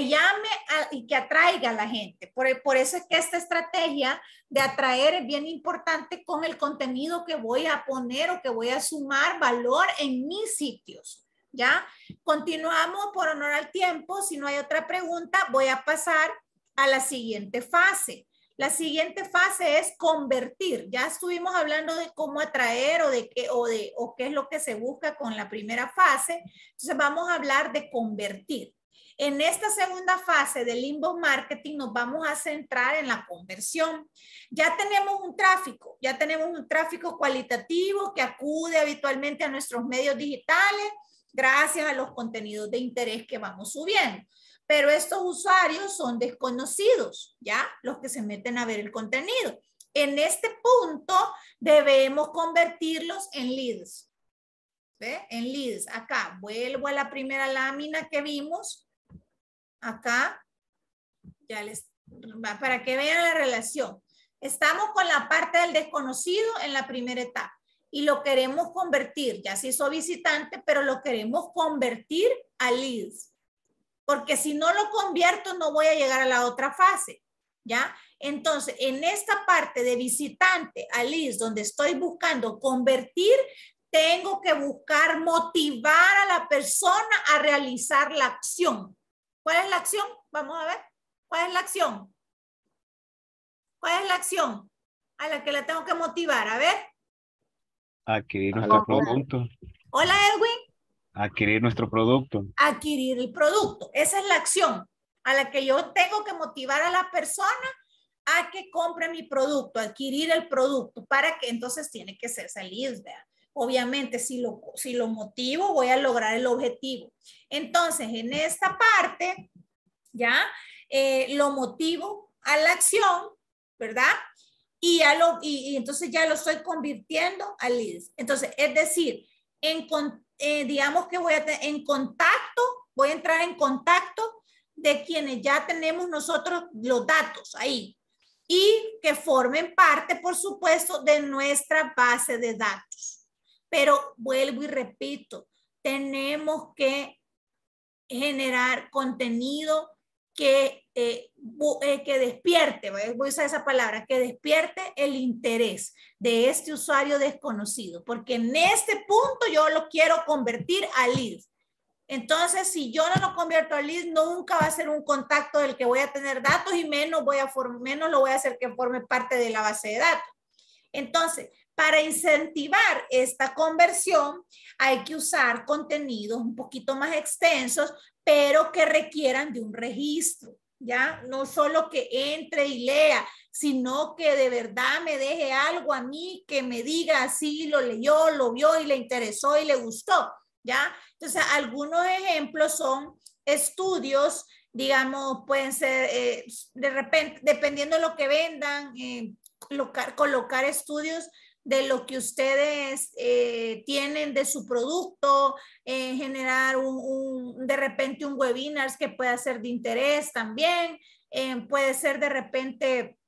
llame y que atraiga a la gente. Por, por eso es que esta estrategia de atraer es bien importante con el contenido que voy a poner o que voy a sumar valor en mis sitios. ¿Ya? Continuamos por honor al tiempo. Si no hay otra pregunta, voy a pasar a la siguiente fase. La siguiente fase es convertir. Ya estuvimos hablando de cómo atraer o de qué o de o qué es lo que se busca con la primera fase. Entonces vamos a hablar de convertir. En esta segunda fase del limbo marketing nos vamos a centrar en la conversión. Ya tenemos un tráfico, ya tenemos un tráfico cualitativo que acude habitualmente a nuestros medios digitales gracias a los contenidos de interés que vamos subiendo pero estos usuarios son desconocidos, ¿ya? Los que se meten a ver el contenido. En este punto debemos convertirlos en leads. ¿Ve? En leads. Acá vuelvo a la primera lámina que vimos. Acá. Ya les, para que vean la relación. Estamos con la parte del desconocido en la primera etapa y lo queremos convertir, ya se hizo visitante, pero lo queremos convertir a leads porque si no lo convierto no voy a llegar a la otra fase, ¿ya? Entonces, en esta parte de visitante Alice, donde estoy buscando convertir, tengo que buscar motivar a la persona a realizar la acción. ¿Cuál es la acción? Vamos a ver. ¿Cuál es la acción? ¿Cuál es la acción a la que la tengo que motivar? A ver. Ah, Hola, Edwin. Adquirir nuestro producto. Adquirir el producto. Esa es la acción a la que yo tengo que motivar a la persona a que compre mi producto, adquirir el producto, para que entonces tiene que ser esa Obviamente, si lo, si lo motivo, voy a lograr el objetivo. Entonces, en esta parte, ¿ya? Eh, lo motivo a la acción, ¿verdad? Y, a lo, y, entonces ya lo estoy convirtiendo a leads. Entonces, es decir, en, eh, digamos que voy a en contacto, voy a entrar en contacto de quienes ya tenemos nosotros los datos ahí y que formen parte, por supuesto, de nuestra base de datos. Pero vuelvo y repito, tenemos que generar contenido que, eh, eh, que despierte, voy a usar esa palabra, que despierte el interés de este usuario desconocido, porque en este punto yo lo quiero convertir a lead. Entonces, si yo no lo convierto a lead, nunca va a ser un contacto del que voy a tener datos y menos, voy a menos lo voy a hacer que forme parte de la base de datos. Entonces, para incentivar esta conversión hay que usar contenidos un poquito más extensos, pero que requieran de un registro, ¿ya? No solo que entre y lea, sino que de verdad me deje algo a mí que me diga si lo leyó, lo vio y le interesó y le gustó, ¿ya? Entonces, algunos ejemplos son estudios digamos, pueden ser, eh, de repente, dependiendo de lo que vendan, eh, colocar, colocar, estudios de lo que ustedes eh, tienen de su producto, generar un, de repente un webinar que pueda ser de interés también, eh, puede ser de repente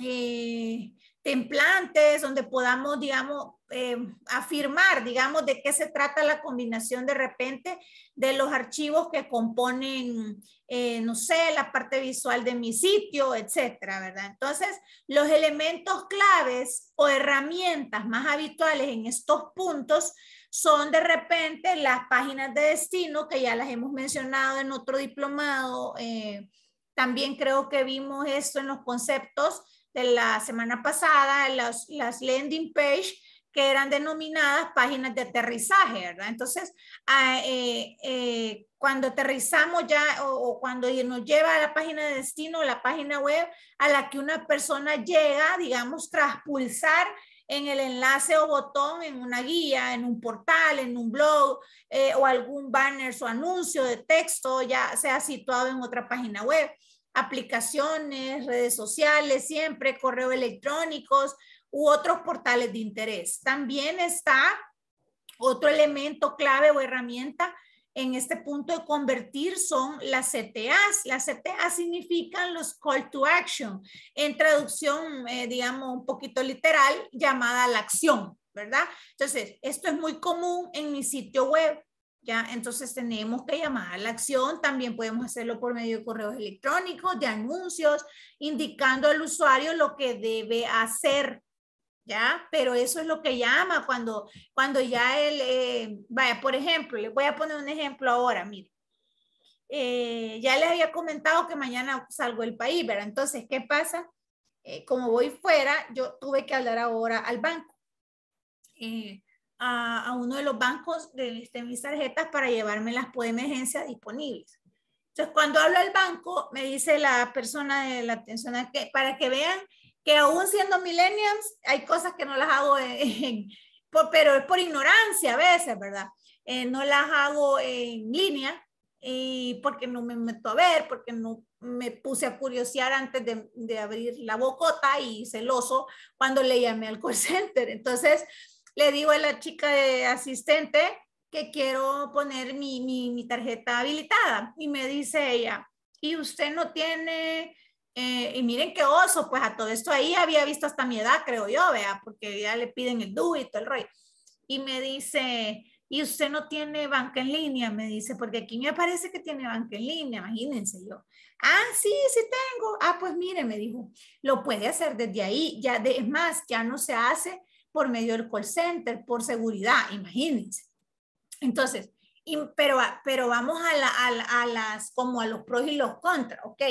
eh, templantes donde podamos, digamos, eh, afirmar, digamos, de qué se trata la combinación de repente de los archivos que componen, eh, no sé, la parte visual de mi sitio, etcétera, ¿verdad? Entonces, los elementos claves o herramientas más habituales en estos puntos son de repente las páginas de destino que ya las hemos mencionado en otro diplomado. Eh, también creo que vimos esto en los conceptos de la semana pasada, las, las landing page que eran denominadas páginas de aterrizaje, ¿verdad? Entonces, ah, eh, eh, cuando aterrizamos ya o, cuando nos lleva a la página de destino, la página web a la que una persona llega, digamos, tras pulsar en el enlace o botón en una guía, en un portal, en un blog eh, o algún banner o anuncio de texto, ya sea situado en otra página web aplicaciones, redes sociales, siempre correo electrónicos, u otros portales de interés. También está otro elemento clave o herramienta en este punto de convertir son las CTAs. Las CTAs significan los call to action, en traducción, eh, digamos, un poquito literal, llamada a la acción, ¿verdad? Entonces, esto es muy común en mi sitio web. Ya, entonces tenemos que llamar a la acción, también podemos hacerlo por medio de correos electrónicos, de anuncios, indicando al usuario lo que debe hacer ¿ya? Pero eso es lo que llama cuando, cuando ya él eh, vaya, por ejemplo, les voy a poner un ejemplo ahora, mire eh, ya les había comentado que mañana salgo del país, ¿verdad? Entonces, ¿qué pasa? Eh, como voy fuera, yo tuve que hablar ahora al banco, a, a, uno de los bancos de, de este, mis tarjetas para llevarme las emergencias emergencia disponibles. Entonces, cuando hablo al banco, me dice la persona de la atención, que, para que vean que aún siendo millennials hay cosas que no las hago, pero es por ignorancia a veces, ¿verdad? Eh, no las hago en línea y porque no me meto a ver, porque no me puse a curiosear antes de, abrir la bocota y celoso cuando le llamé al call center. Entonces le digo a la chica de asistente que quiero poner mi, mi, mi tarjeta habilitada y me dice ella, y usted no tiene eh, y miren qué oso, pues a todo esto ahí había visto hasta mi edad, creo yo, vea, porque ya le piden el DUI y todo el rollo. Y me dice, y usted no tiene banca en línea, me dice, porque aquí me parece que tiene banca en línea, imagínense yo. Ah, sí, sí tengo. Ah, pues mire, me dijo, lo puede hacer desde ahí, ya de, es más, ya no se hace por medio del call center, por seguridad, imagínense. Entonces, pero, pero vamos a, a las, como a los pros y los contras, ok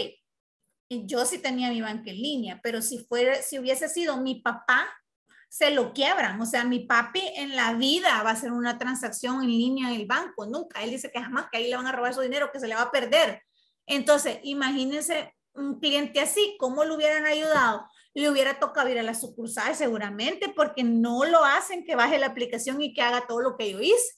yo sí tenía mi banca en línea, pero si, fuera, si hubiese sido mi papá, se lo quiebran. O sea, mi papi en la vida va a hacer una transacción en línea en el banco, nunca. Él dice que jamás, que ahí le van a robar su dinero, que se le va a perder. Entonces, imagínense un cliente así, ¿cómo lo hubieran ayudado? Le hubiera tocado ir a la sucursal seguramente porque no lo hacen que baje la aplicación y que haga todo lo que yo hice.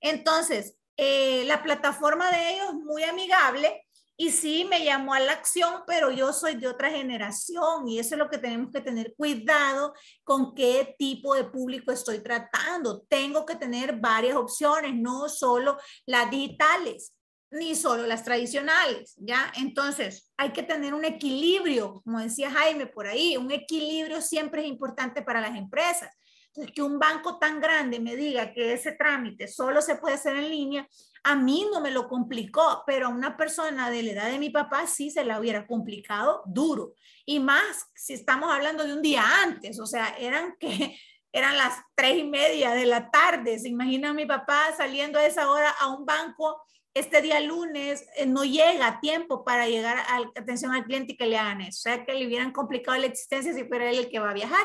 Entonces, eh, la plataforma de ellos es muy amigable y sí, me llamó a la acción, pero yo soy de otra generación y eso es lo que tenemos que tener cuidado con qué tipo de público estoy tratando. Tengo que tener varias opciones, no solo las digitales, ni solo las tradicionales, ¿ya? Entonces, hay que tener un equilibrio, como decía Jaime por ahí, un equilibrio siempre es importante para las empresas. Entonces, que un banco tan grande me diga que ese trámite solo se puede hacer en línea, a mí no me lo complicó, pero a una persona de la edad de mi papá sí se la hubiera complicado duro. Y más si estamos hablando de un día antes, o sea, eran que eran las tres y media de la tarde. Se imagina a mi papá saliendo a esa hora a un banco este día lunes eh, no llega a tiempo para llegar a atención al cliente y que le hagan eso. O sea, que le hubieran complicado la existencia si fuera él el que va a viajar.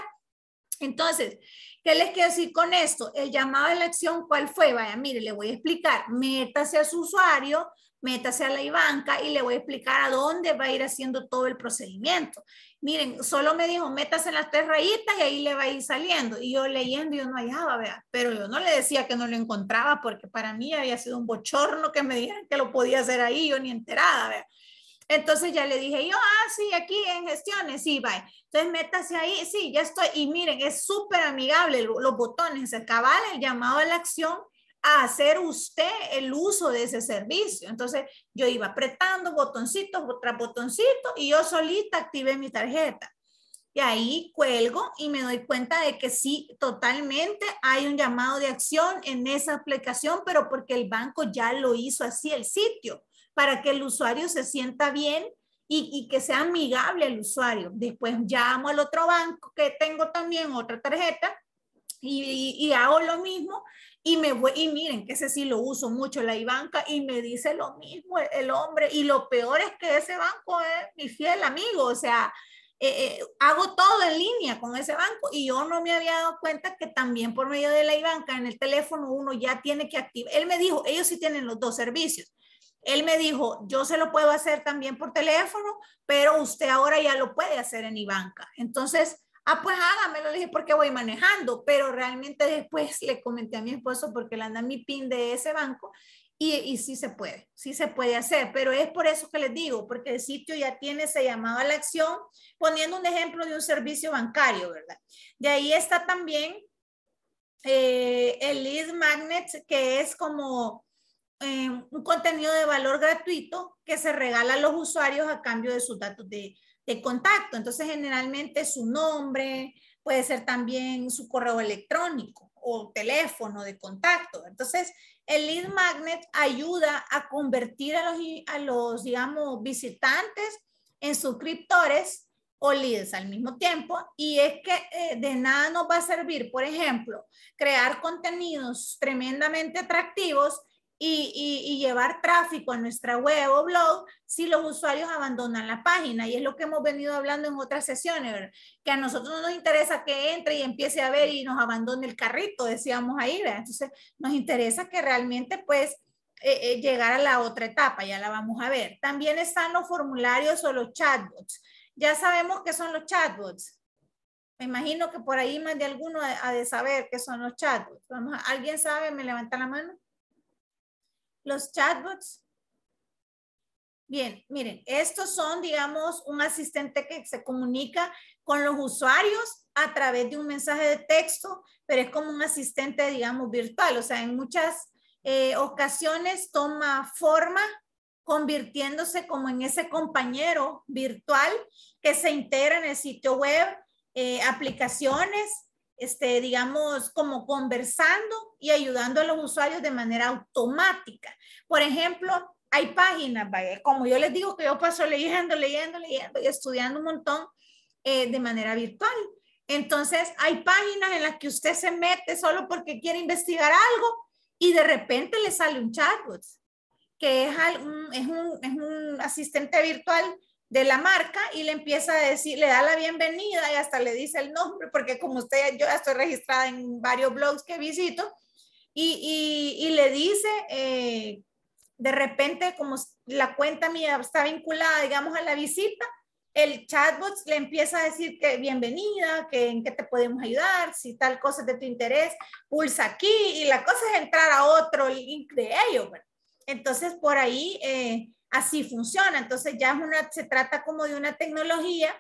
Entonces, ¿Qué les quiero decir con esto? El llamado a la acción, ¿cuál fue? Vaya, mire, le voy a explicar. Métase a su usuario, métase a la IBANCA y le voy a explicar a dónde va a ir haciendo todo el procedimiento. Miren, solo me dijo, métase en las tres rayitas y ahí le va a ir saliendo. Y yo leyendo, yo no hallaba, vea. Pero yo no le decía que no lo encontraba porque para mí había sido un bochorno que me dijeran que lo podía hacer ahí, yo ni enterada, vea. Entonces ya le dije yo, ah, sí, aquí en gestiones, sí, bye. Entonces métase ahí, sí, ya estoy. Y miren, es súper amigable los botones, se acaba el llamado a la acción a hacer usted el uso de ese servicio. Entonces yo iba apretando botoncitos tras botoncito y yo solita activé mi tarjeta. Y ahí cuelgo y me doy cuenta de que sí, totalmente hay un llamado de acción en esa aplicación, pero porque el banco ya lo hizo así el sitio para que el usuario se sienta bien y, que sea amigable al usuario. Después llamo al otro banco que tengo también otra tarjeta y, hago lo mismo y me y miren que ese sí lo uso mucho, la ibanca, y me dice lo mismo el, hombre. Y lo peor es que ese banco es mi fiel amigo, o sea, eh, eh, hago todo en línea con ese banco y yo no me había dado cuenta que también por medio de la ibanca en el teléfono uno ya tiene que activar. Él me dijo, ellos sí tienen los dos servicios, él me dijo, yo se lo puedo hacer también por teléfono, pero usted ahora ya lo puede hacer en Ibanca. Entonces, ah, pues me lo dije, porque voy manejando, pero realmente después le comenté a mi esposo porque le anda mi PIN de ese banco y, sí se puede, sí se puede hacer, pero es por eso que les digo, porque el sitio ya tiene ese llamado a la acción, poniendo un ejemplo de un servicio bancario, ¿verdad? De ahí está también eh, el lead magnet, que es como eh, un contenido de valor gratuito que se regala a los usuarios a cambio de sus datos de, contacto. Entonces, generalmente su nombre, puede ser también su correo electrónico o teléfono de contacto. Entonces, el lead magnet ayuda a convertir a los, digamos, visitantes en suscriptores o leads al mismo tiempo. Y es que eh, de nada nos va a servir, por ejemplo, crear contenidos tremendamente atractivos y, llevar tráfico a nuestra web o blog si los usuarios abandonan la página. Y es lo que hemos venido hablando en otras sesiones, que a nosotros no nos interesa que entre y empiece a ver y nos abandone el carrito, decíamos ahí, ¿verdad? Entonces nos interesa que realmente pues eh, eh llegar a la otra etapa, ya la vamos a ver. También están los formularios o los chatbots. Ya sabemos qué son los chatbots. Me imagino que por ahí más de alguno ha de saber qué son los chatbots. ¿Alguien sabe? ¿Me levanta la mano? los chatbots. Bien, miren, estos son, digamos, un asistente que se comunica con los usuarios a través de un mensaje de texto, pero es como un asistente, digamos, virtual. O sea, en muchas eh, ocasiones toma forma convirtiéndose como en ese compañero virtual que se integra en el sitio web, eh, aplicaciones, este, digamos, como conversando y ayudando a los usuarios de manera automática. Por ejemplo, hay páginas, como yo les digo que yo paso leyendo, leyendo, leyendo y estudiando un montón eh, de manera virtual. Entonces, hay páginas en las que usted se mete solo porque quiere investigar algo y de repente le sale un chatbot, que es, es un, es un asistente virtual de la marca y le empieza a decir, le da la bienvenida y hasta le dice el nombre, porque como usted, yo ya estoy registrada en varios blogs que visito, y, y, le dice, eh, de repente, como la cuenta mía está vinculada, digamos, a la visita, el chatbot le empieza a decir que bienvenida, que en qué te podemos ayudar, si tal cosa es de tu interés, pulsa aquí y la cosa es entrar a otro link de ellos. entonces, por ahí eh, así funciona. Entonces ya es se trata como de una tecnología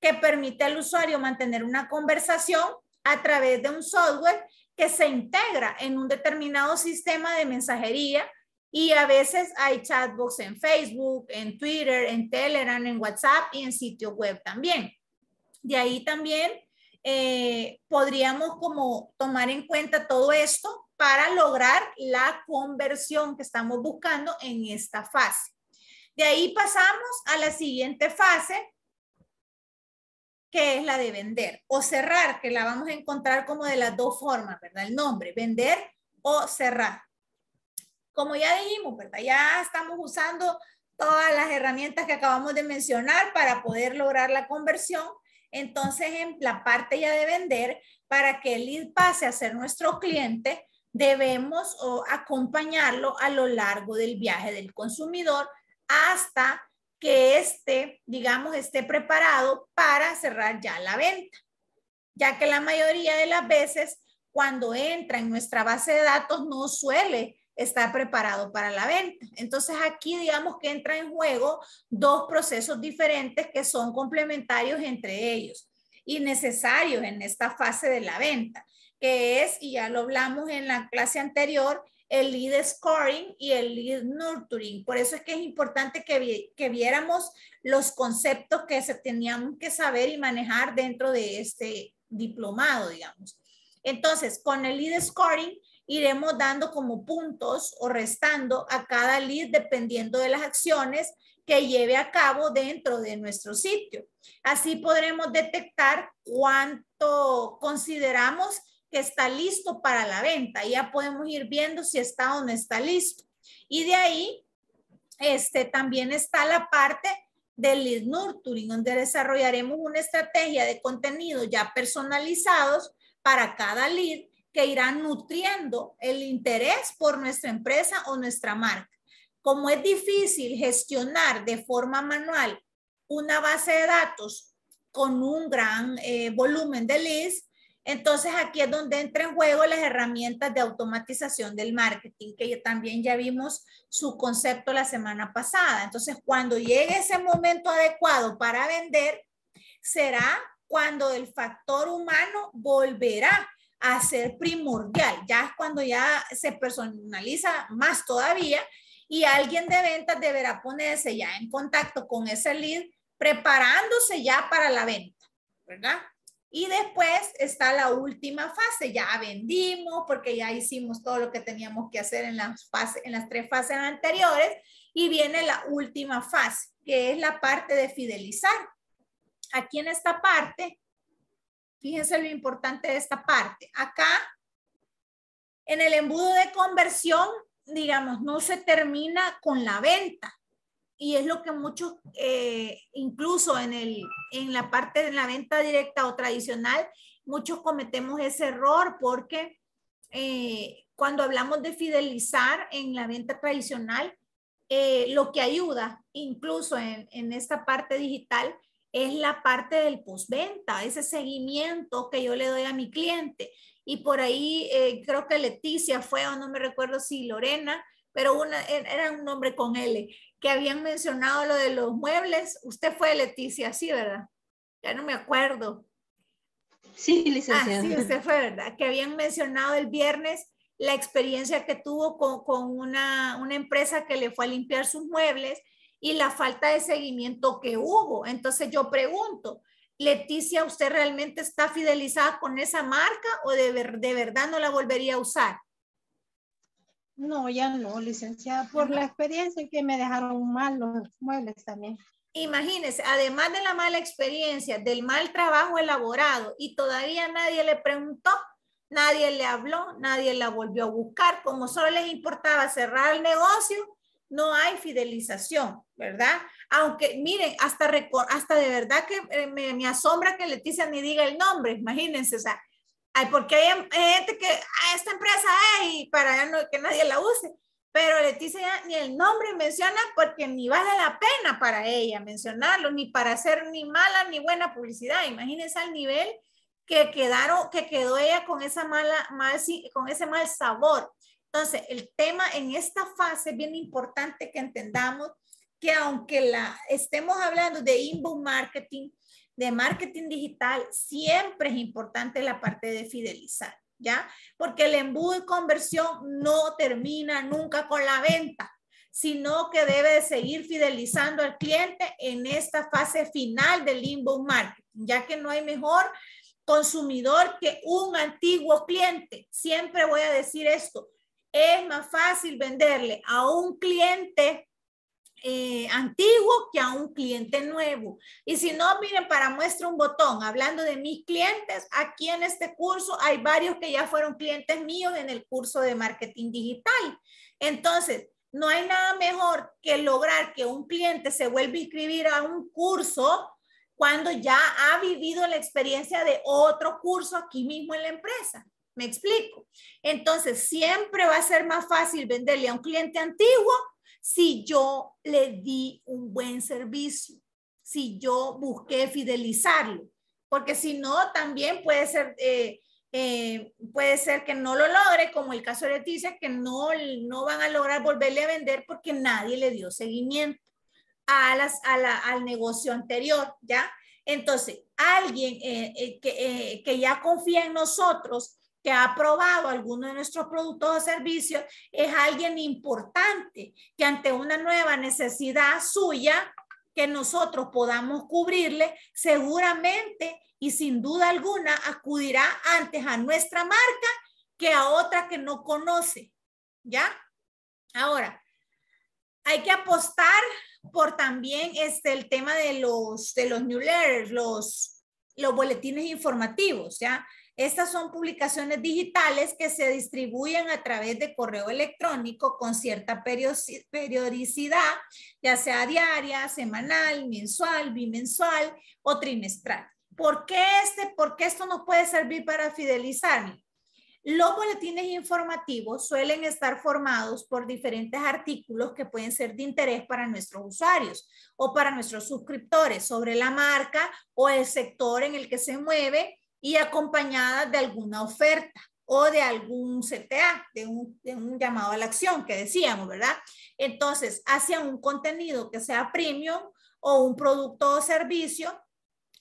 que permite al usuario mantener una conversación a través de un software que se integra en un determinado sistema de mensajería y a veces hay chatbots en Facebook, en Twitter, en Telegram, en WhatsApp y en sitios web también. De ahí también eh, podríamos como tomar en cuenta todo esto para lograr la conversión que estamos buscando en esta fase. De ahí pasamos a la siguiente fase, que es la de vender o cerrar, que la vamos a encontrar como de las dos formas, ¿verdad? El nombre, vender o cerrar. Como ya dijimos, ¿verdad? Ya estamos usando todas las herramientas que acabamos de mencionar para poder lograr la conversión. Entonces, en la parte ya de vender, para que el lead pase a ser nuestro cliente, debemos acompañarlo a lo largo del viaje del consumidor hasta que este digamos, esté preparado para cerrar ya la venta, ya que la mayoría de las veces cuando entra en nuestra base de datos no suele estar preparado para la venta. Entonces aquí digamos que entra en juego dos procesos diferentes que son complementarios entre ellos y necesarios en esta fase de la venta que es, y ya lo hablamos en la clase anterior, el lead scoring y el lead nurturing. Por eso es que es importante que, que viéramos los conceptos que se tenían que saber y manejar dentro de este diplomado, digamos. Entonces, con el lead scoring iremos dando como puntos o restando a cada lead dependiendo de las acciones que lleve a cabo dentro de nuestro sitio. Así podremos detectar cuánto consideramos que está listo para la venta. Ya podemos ir viendo si está o no está listo. Y de ahí, este, también está la parte del lead nurturing, donde desarrollaremos una estrategia de contenido ya personalizados para cada lead que irá nutriendo el interés por nuestra empresa o nuestra marca. Como es difícil gestionar de forma manual una base de datos con un gran eh, volumen de leads, entonces aquí es donde entra en juego las herramientas de automatización del marketing, que también ya vimos su concepto la semana pasada. Entonces cuando llegue ese momento adecuado para vender, será cuando el factor humano volverá a ser primordial. Ya es cuando ya se personaliza más todavía y alguien de ventas deberá ponerse ya en contacto con ese lead preparándose ya para la venta, ¿verdad? Y después está la última fase, ya vendimos porque ya hicimos todo lo que teníamos que hacer en las, en las tres fases anteriores y viene la última fase, que es la parte de fidelizar. Aquí en esta parte, fíjense lo importante de esta parte, acá en el embudo de conversión, digamos, no se termina con la venta, y es lo que muchos, eh, incluso en, el, en la parte de la venta directa o tradicional, muchos cometemos ese error porque eh, cuando hablamos de fidelizar en la venta tradicional, eh, lo que ayuda incluso en, esta parte digital es la parte del postventa, ese seguimiento que yo le doy a mi cliente. Y por ahí creo que Leticia fue, o no me recuerdo si Lorena, pero una, er, era un nombre con L, que habían mencionado lo de los muebles. Usted fue Leticia, sí, ¿verdad? Ya no me acuerdo. Sí, licenciada. Ah, sí, usted fue, ¿verdad? Que habían mencionado el viernes la experiencia que tuvo con, una, empresa que le fue a limpiar sus muebles y la falta de seguimiento que hubo. Entonces yo pregunto, Leticia, ¿usted realmente está fidelizada con esa marca o de verdad no la volvería a usar? No, ya no, licenciada, por la experiencia que me dejaron mal los muebles también. Imagínense, además de la mala experiencia, del mal trabajo elaborado y todavía nadie le preguntó, nadie le habló, nadie la volvió a buscar, como solo les importaba cerrar el negocio, no hay fidelización, ¿verdad? Aunque, miren, hasta, hasta de verdad que eh, me, me asombra que Leticia ni diga el nombre, imagínense, o sea, porque hay, gente que a ah, esta empresa y para no, que nadie la use, pero Leticia ya ni el nombre menciona porque ni vale la pena para ella mencionarlo, ni para hacer ni mala ni buena publicidad. Imagínense al nivel que quedaron, que quedó ella con esa mala, mal, con ese mal sabor. Entonces, el tema en esta fase es bien importante que entendamos que aunque la estemos hablando de inbound marketing, de marketing digital, siempre es importante la parte de fidelizar, ¿ya? Porque el embudo de conversión no termina nunca con la venta, sino que debe seguir fidelizando al cliente en esta fase final del inbound marketing, ya que no hay mejor consumidor que un antiguo cliente. Siempre voy a decir esto, es más fácil venderle a un cliente eh, antiguo que a un cliente nuevo. Y si no, miren, para muestra un botón, hablando de mis clientes, aquí en este curso hay varios que ya fueron clientes míos en el curso de marketing digital. Entonces, no hay nada mejor que lograr que un cliente se vuelva a inscribir a un curso cuando ya ha vivido la experiencia de otro curso aquí mismo en la empresa. Me explico. Entonces, siempre va a ser más fácil venderle a un cliente antiguo si yo le di un buen servicio, si yo busqué fidelizarlo, porque si no, también puede ser, eh, eh, puede ser que no lo logre, como el caso de Leticia, que no, no van a lograr volverle a vender porque nadie le dio seguimiento a las, al negocio anterior, ¿ya? Entonces, alguien eh, que, que ya confía en nosotros ha aprobado alguno de nuestros productos o servicios es alguien importante que ante una nueva necesidad suya que nosotros podamos cubrirle, seguramente y sin duda alguna acudirá antes a nuestra marca que a otra que no conoce. ¿Ya? Ahora, hay que apostar por también este, el tema de los, de los newsletters, los, los boletines informativos, ¿ya? Estas son publicaciones digitales que se distribuyen a través de correo electrónico con cierta periodicidad, ya sea diaria, semanal, mensual, bimensual o trimestral. ¿Por qué, este, por qué esto nos puede servir para fidelizarme? Los boletines informativos suelen estar formados por diferentes artículos que pueden ser de interés para nuestros usuarios o para nuestros suscriptores sobre la marca o el sector en el que se mueve y acompañada de alguna oferta o de algún CTA, de un, llamado a la acción que decíamos, ¿verdad? Entonces, hacia un contenido que sea premium o un producto o servicio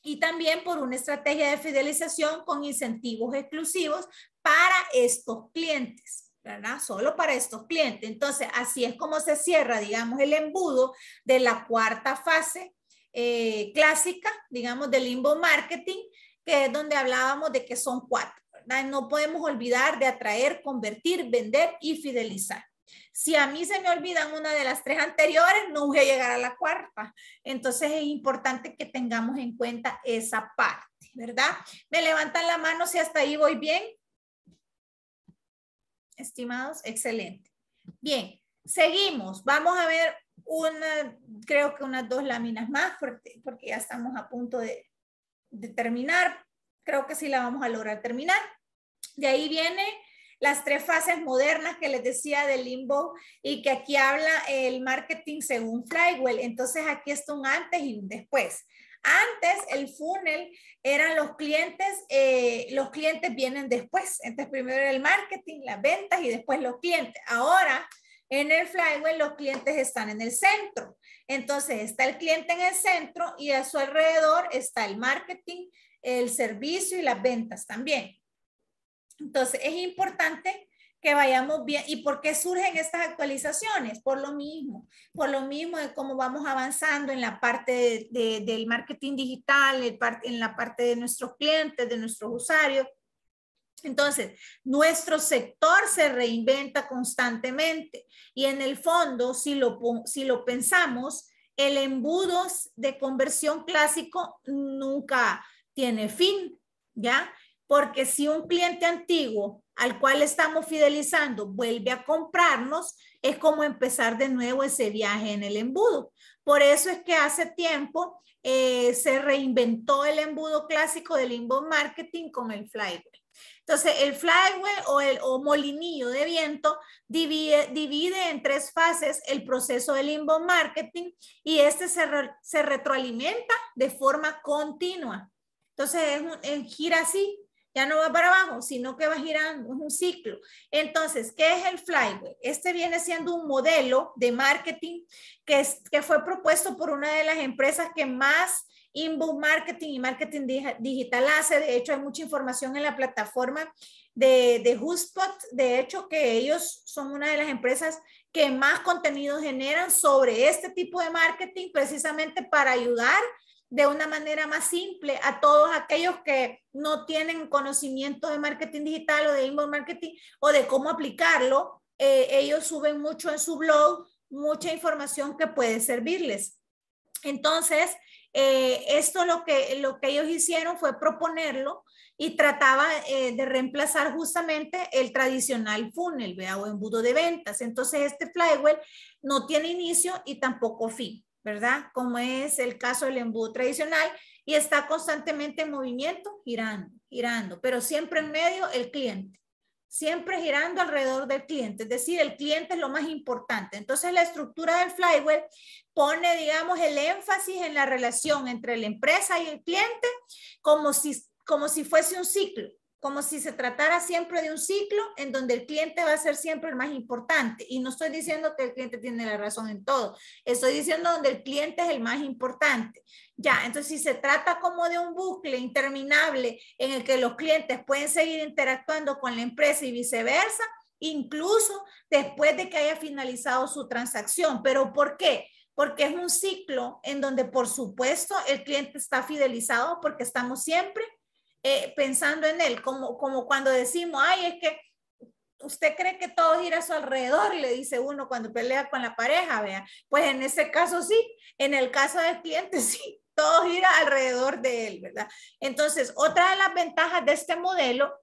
y también por una estrategia de fidelización con incentivos exclusivos para estos clientes, ¿verdad? Solo para estos clientes. Entonces, así es como se cierra, digamos, el embudo de la cuarta fase eh, clásica, digamos, del limbo marketing, que es donde hablábamos de que son cuatro. ¿verdad? No podemos olvidar de atraer, convertir, vender y fidelizar. Si a mí se me olvidan una de las tres anteriores, no voy a llegar a la cuarta. Entonces es importante que tengamos en cuenta esa parte, ¿verdad? Me levantan la mano si hasta ahí voy bien. Estimados, excelente. Bien, seguimos. Vamos a ver una, creo que unas dos láminas más, porque, porque ya estamos a punto de, de terminar. Creo que sí la vamos a lograr terminar. De ahí viene las tres fases modernas que les decía del limbo y que aquí habla el marketing según Flywell. Entonces aquí es un antes y un después. Antes el funnel eran los clientes, eh, los clientes vienen después. Entonces primero el marketing, las ventas y después los clientes. Ahora en el flywheel los clientes están en el centro. Entonces está el cliente en el centro y a su alrededor está el marketing, el servicio y las ventas también. Entonces es importante que vayamos bien. ¿Y por qué surgen estas actualizaciones? Por lo mismo, por lo mismo de cómo vamos avanzando en la parte del marketing digital, en la parte de nuestros clientes, de nuestros usuarios, entonces, nuestro sector se reinventa constantemente y en el fondo, si lo, pensamos, el embudo de conversión clásico nunca tiene fin, ¿ya? Porque si un cliente antiguo al cual estamos fidelizando vuelve a comprarnos, es como empezar de nuevo ese viaje en el embudo. Por eso es que hace tiempo eh, se reinventó el embudo clásico del inbound marketing con el flywheel. Entonces, el flywheel o, el, molinillo de viento divide, en tres fases el proceso del inbound marketing y este se, retroalimenta de forma continua. Entonces, es, gira así, ya no va para abajo, sino que va girando, un ciclo. Entonces, ¿qué es el Flyway? Este viene siendo un modelo de marketing que, que fue propuesto por una de las empresas que más inbound marketing y marketing digital hace. De hecho, hay mucha información en la plataforma de, de HubSpot. De hecho, que ellos son una de las empresas que más contenido generan sobre este tipo de marketing precisamente para ayudar de una manera más simple a todos aquellos que no tienen conocimiento de marketing digital o de inbound marketing o de cómo aplicarlo. Eh, ellos suben mucho en su blog, mucha información que puede servirles. Entonces, eh, esto lo que, lo que ellos hicieron fue proponerlo y trataba eh, de reemplazar justamente el tradicional funnel ¿vea? o embudo de ventas. Entonces, este flywheel no tiene inicio y tampoco fin. ¿verdad? Como es el caso del embudo tradicional y está constantemente en movimiento, girando, girando, pero siempre en medio el cliente, siempre girando alrededor del cliente, es decir, el cliente es lo más importante. Entonces la estructura del flywheel pone, digamos, el énfasis en la relación entre la empresa y el cliente como si, como si fuese un ciclo como si se tratara siempre de un ciclo en donde el cliente va a ser siempre el más importante. Y no estoy diciendo que el cliente tiene la razón en todo, estoy diciendo donde el cliente es el más importante. Ya, entonces si se trata como de un bucle interminable en el que los clientes pueden seguir interactuando con la empresa y viceversa, incluso después de que haya finalizado su transacción. ¿Pero por qué? Porque es un ciclo en donde, por supuesto, el cliente está fidelizado porque estamos siempre eh, pensando en él, como, como cuando decimos, ay, es que usted cree que todo gira a su alrededor, le dice uno cuando pelea con la pareja, vea. Pues en ese caso sí, en el caso del cliente sí, todo gira alrededor de él, ¿verdad? Entonces, otra de las ventajas de este modelo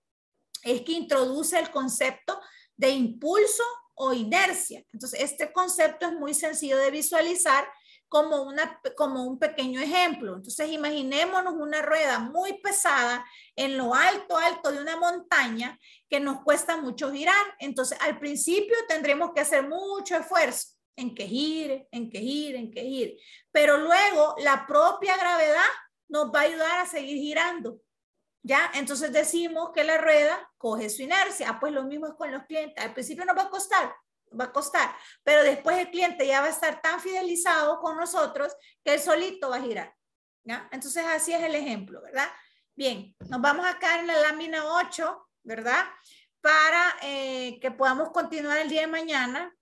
es que introduce el concepto de impulso o inercia. Entonces, este concepto es muy sencillo de visualizar como, una, como un pequeño ejemplo. Entonces, imaginémonos una rueda muy pesada en lo alto, alto de una montaña que nos cuesta mucho girar. Entonces, al principio tendremos que hacer mucho esfuerzo en que gire, en que gire, en que gire. Pero luego la propia gravedad nos va a ayudar a seguir girando. ¿Ya? Entonces decimos que la rueda coge su inercia. Ah, pues lo mismo es con los clientes. Al principio nos va a costar, va a costar, pero después el cliente ya va a estar tan fidelizado con nosotros que él solito va a girar. ¿ya? Entonces así es el ejemplo, ¿verdad? Bien, nos vamos a acá en la lámina 8, ¿verdad? Para eh, que podamos continuar el día de mañana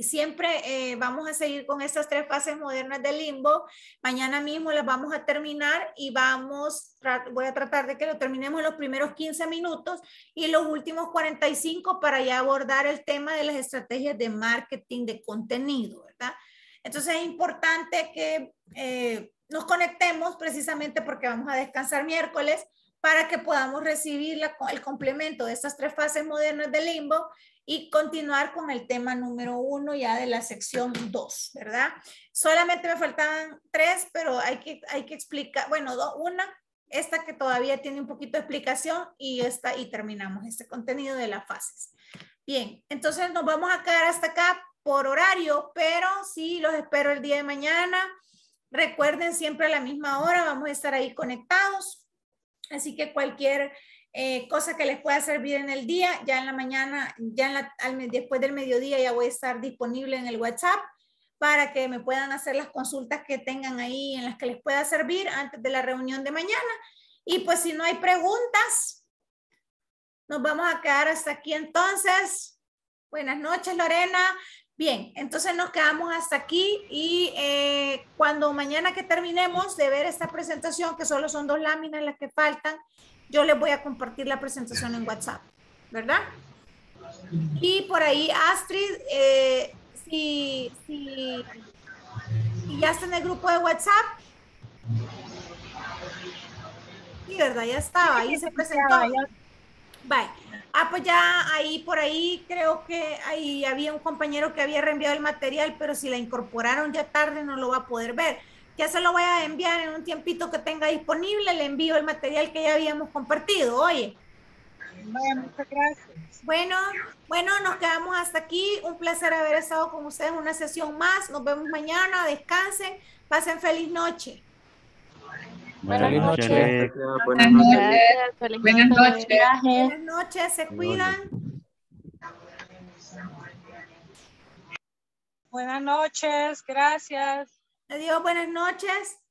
y siempre eh, vamos a seguir con estas tres fases modernas del limbo. Mañana mismo las vamos a terminar y vamos, voy a tratar de que lo terminemos en los primeros 15 minutos y los últimos 45 para ya abordar el tema de las estrategias de marketing de contenido, ¿verdad? Entonces es importante que eh, nos conectemos precisamente porque vamos a descansar miércoles para que podamos recibir el complemento de estas tres fases modernas del limbo y continuar con el tema número uno ya de la sección dos, ¿verdad? Solamente me faltaban tres, pero hay que, hay que explicar, bueno, una, esta que todavía tiene un poquito de explicación y, esta, y terminamos este contenido de las fases. Bien, entonces nos vamos a quedar hasta acá por horario, pero sí, los espero el día de mañana. Recuerden siempre a la misma hora, vamos a estar ahí conectados. Así que cualquier eh, cosas que les pueda servir en el día. Ya en la mañana, ya después del mediodía ya voy a estar disponible en el WhatsApp para que me puedan hacer las consultas que tengan ahí en las que les pueda servir antes de la reunión de mañana. Y pues si no hay preguntas, nos vamos a quedar hasta aquí entonces. Buenas noches, Lorena. Bien, entonces nos quedamos hasta aquí y eh, cuando mañana que terminemos de ver esta presentación, que solo son dos láminas las que faltan, yo les voy a compartir la presentación en WhatsApp, ¿verdad? Y por ahí, Astrid, eh, si, ya está en el grupo de WhatsApp. Sí, ¿verdad? Ya estaba, ahí se presentó. Bye. Ah, pues ya ahí por ahí creo que ahí había un compañero que había reenviado el material, pero si la incorporaron ya tarde no lo va a poder ver. Ya se lo voy a enviar en un tiempito que tenga disponible, le envío el material que ya habíamos compartido, oye. Bueno, muchas gracias. Bueno, nos quedamos hasta aquí. Un placer haber estado con ustedes una sesión más. Nos vemos mañana, descansen, pasen feliz noche. Buenas noches. Buenas noches. Buenas noches. Se cuidan. Buenas noches. Gracias. Adiós, buenas noches.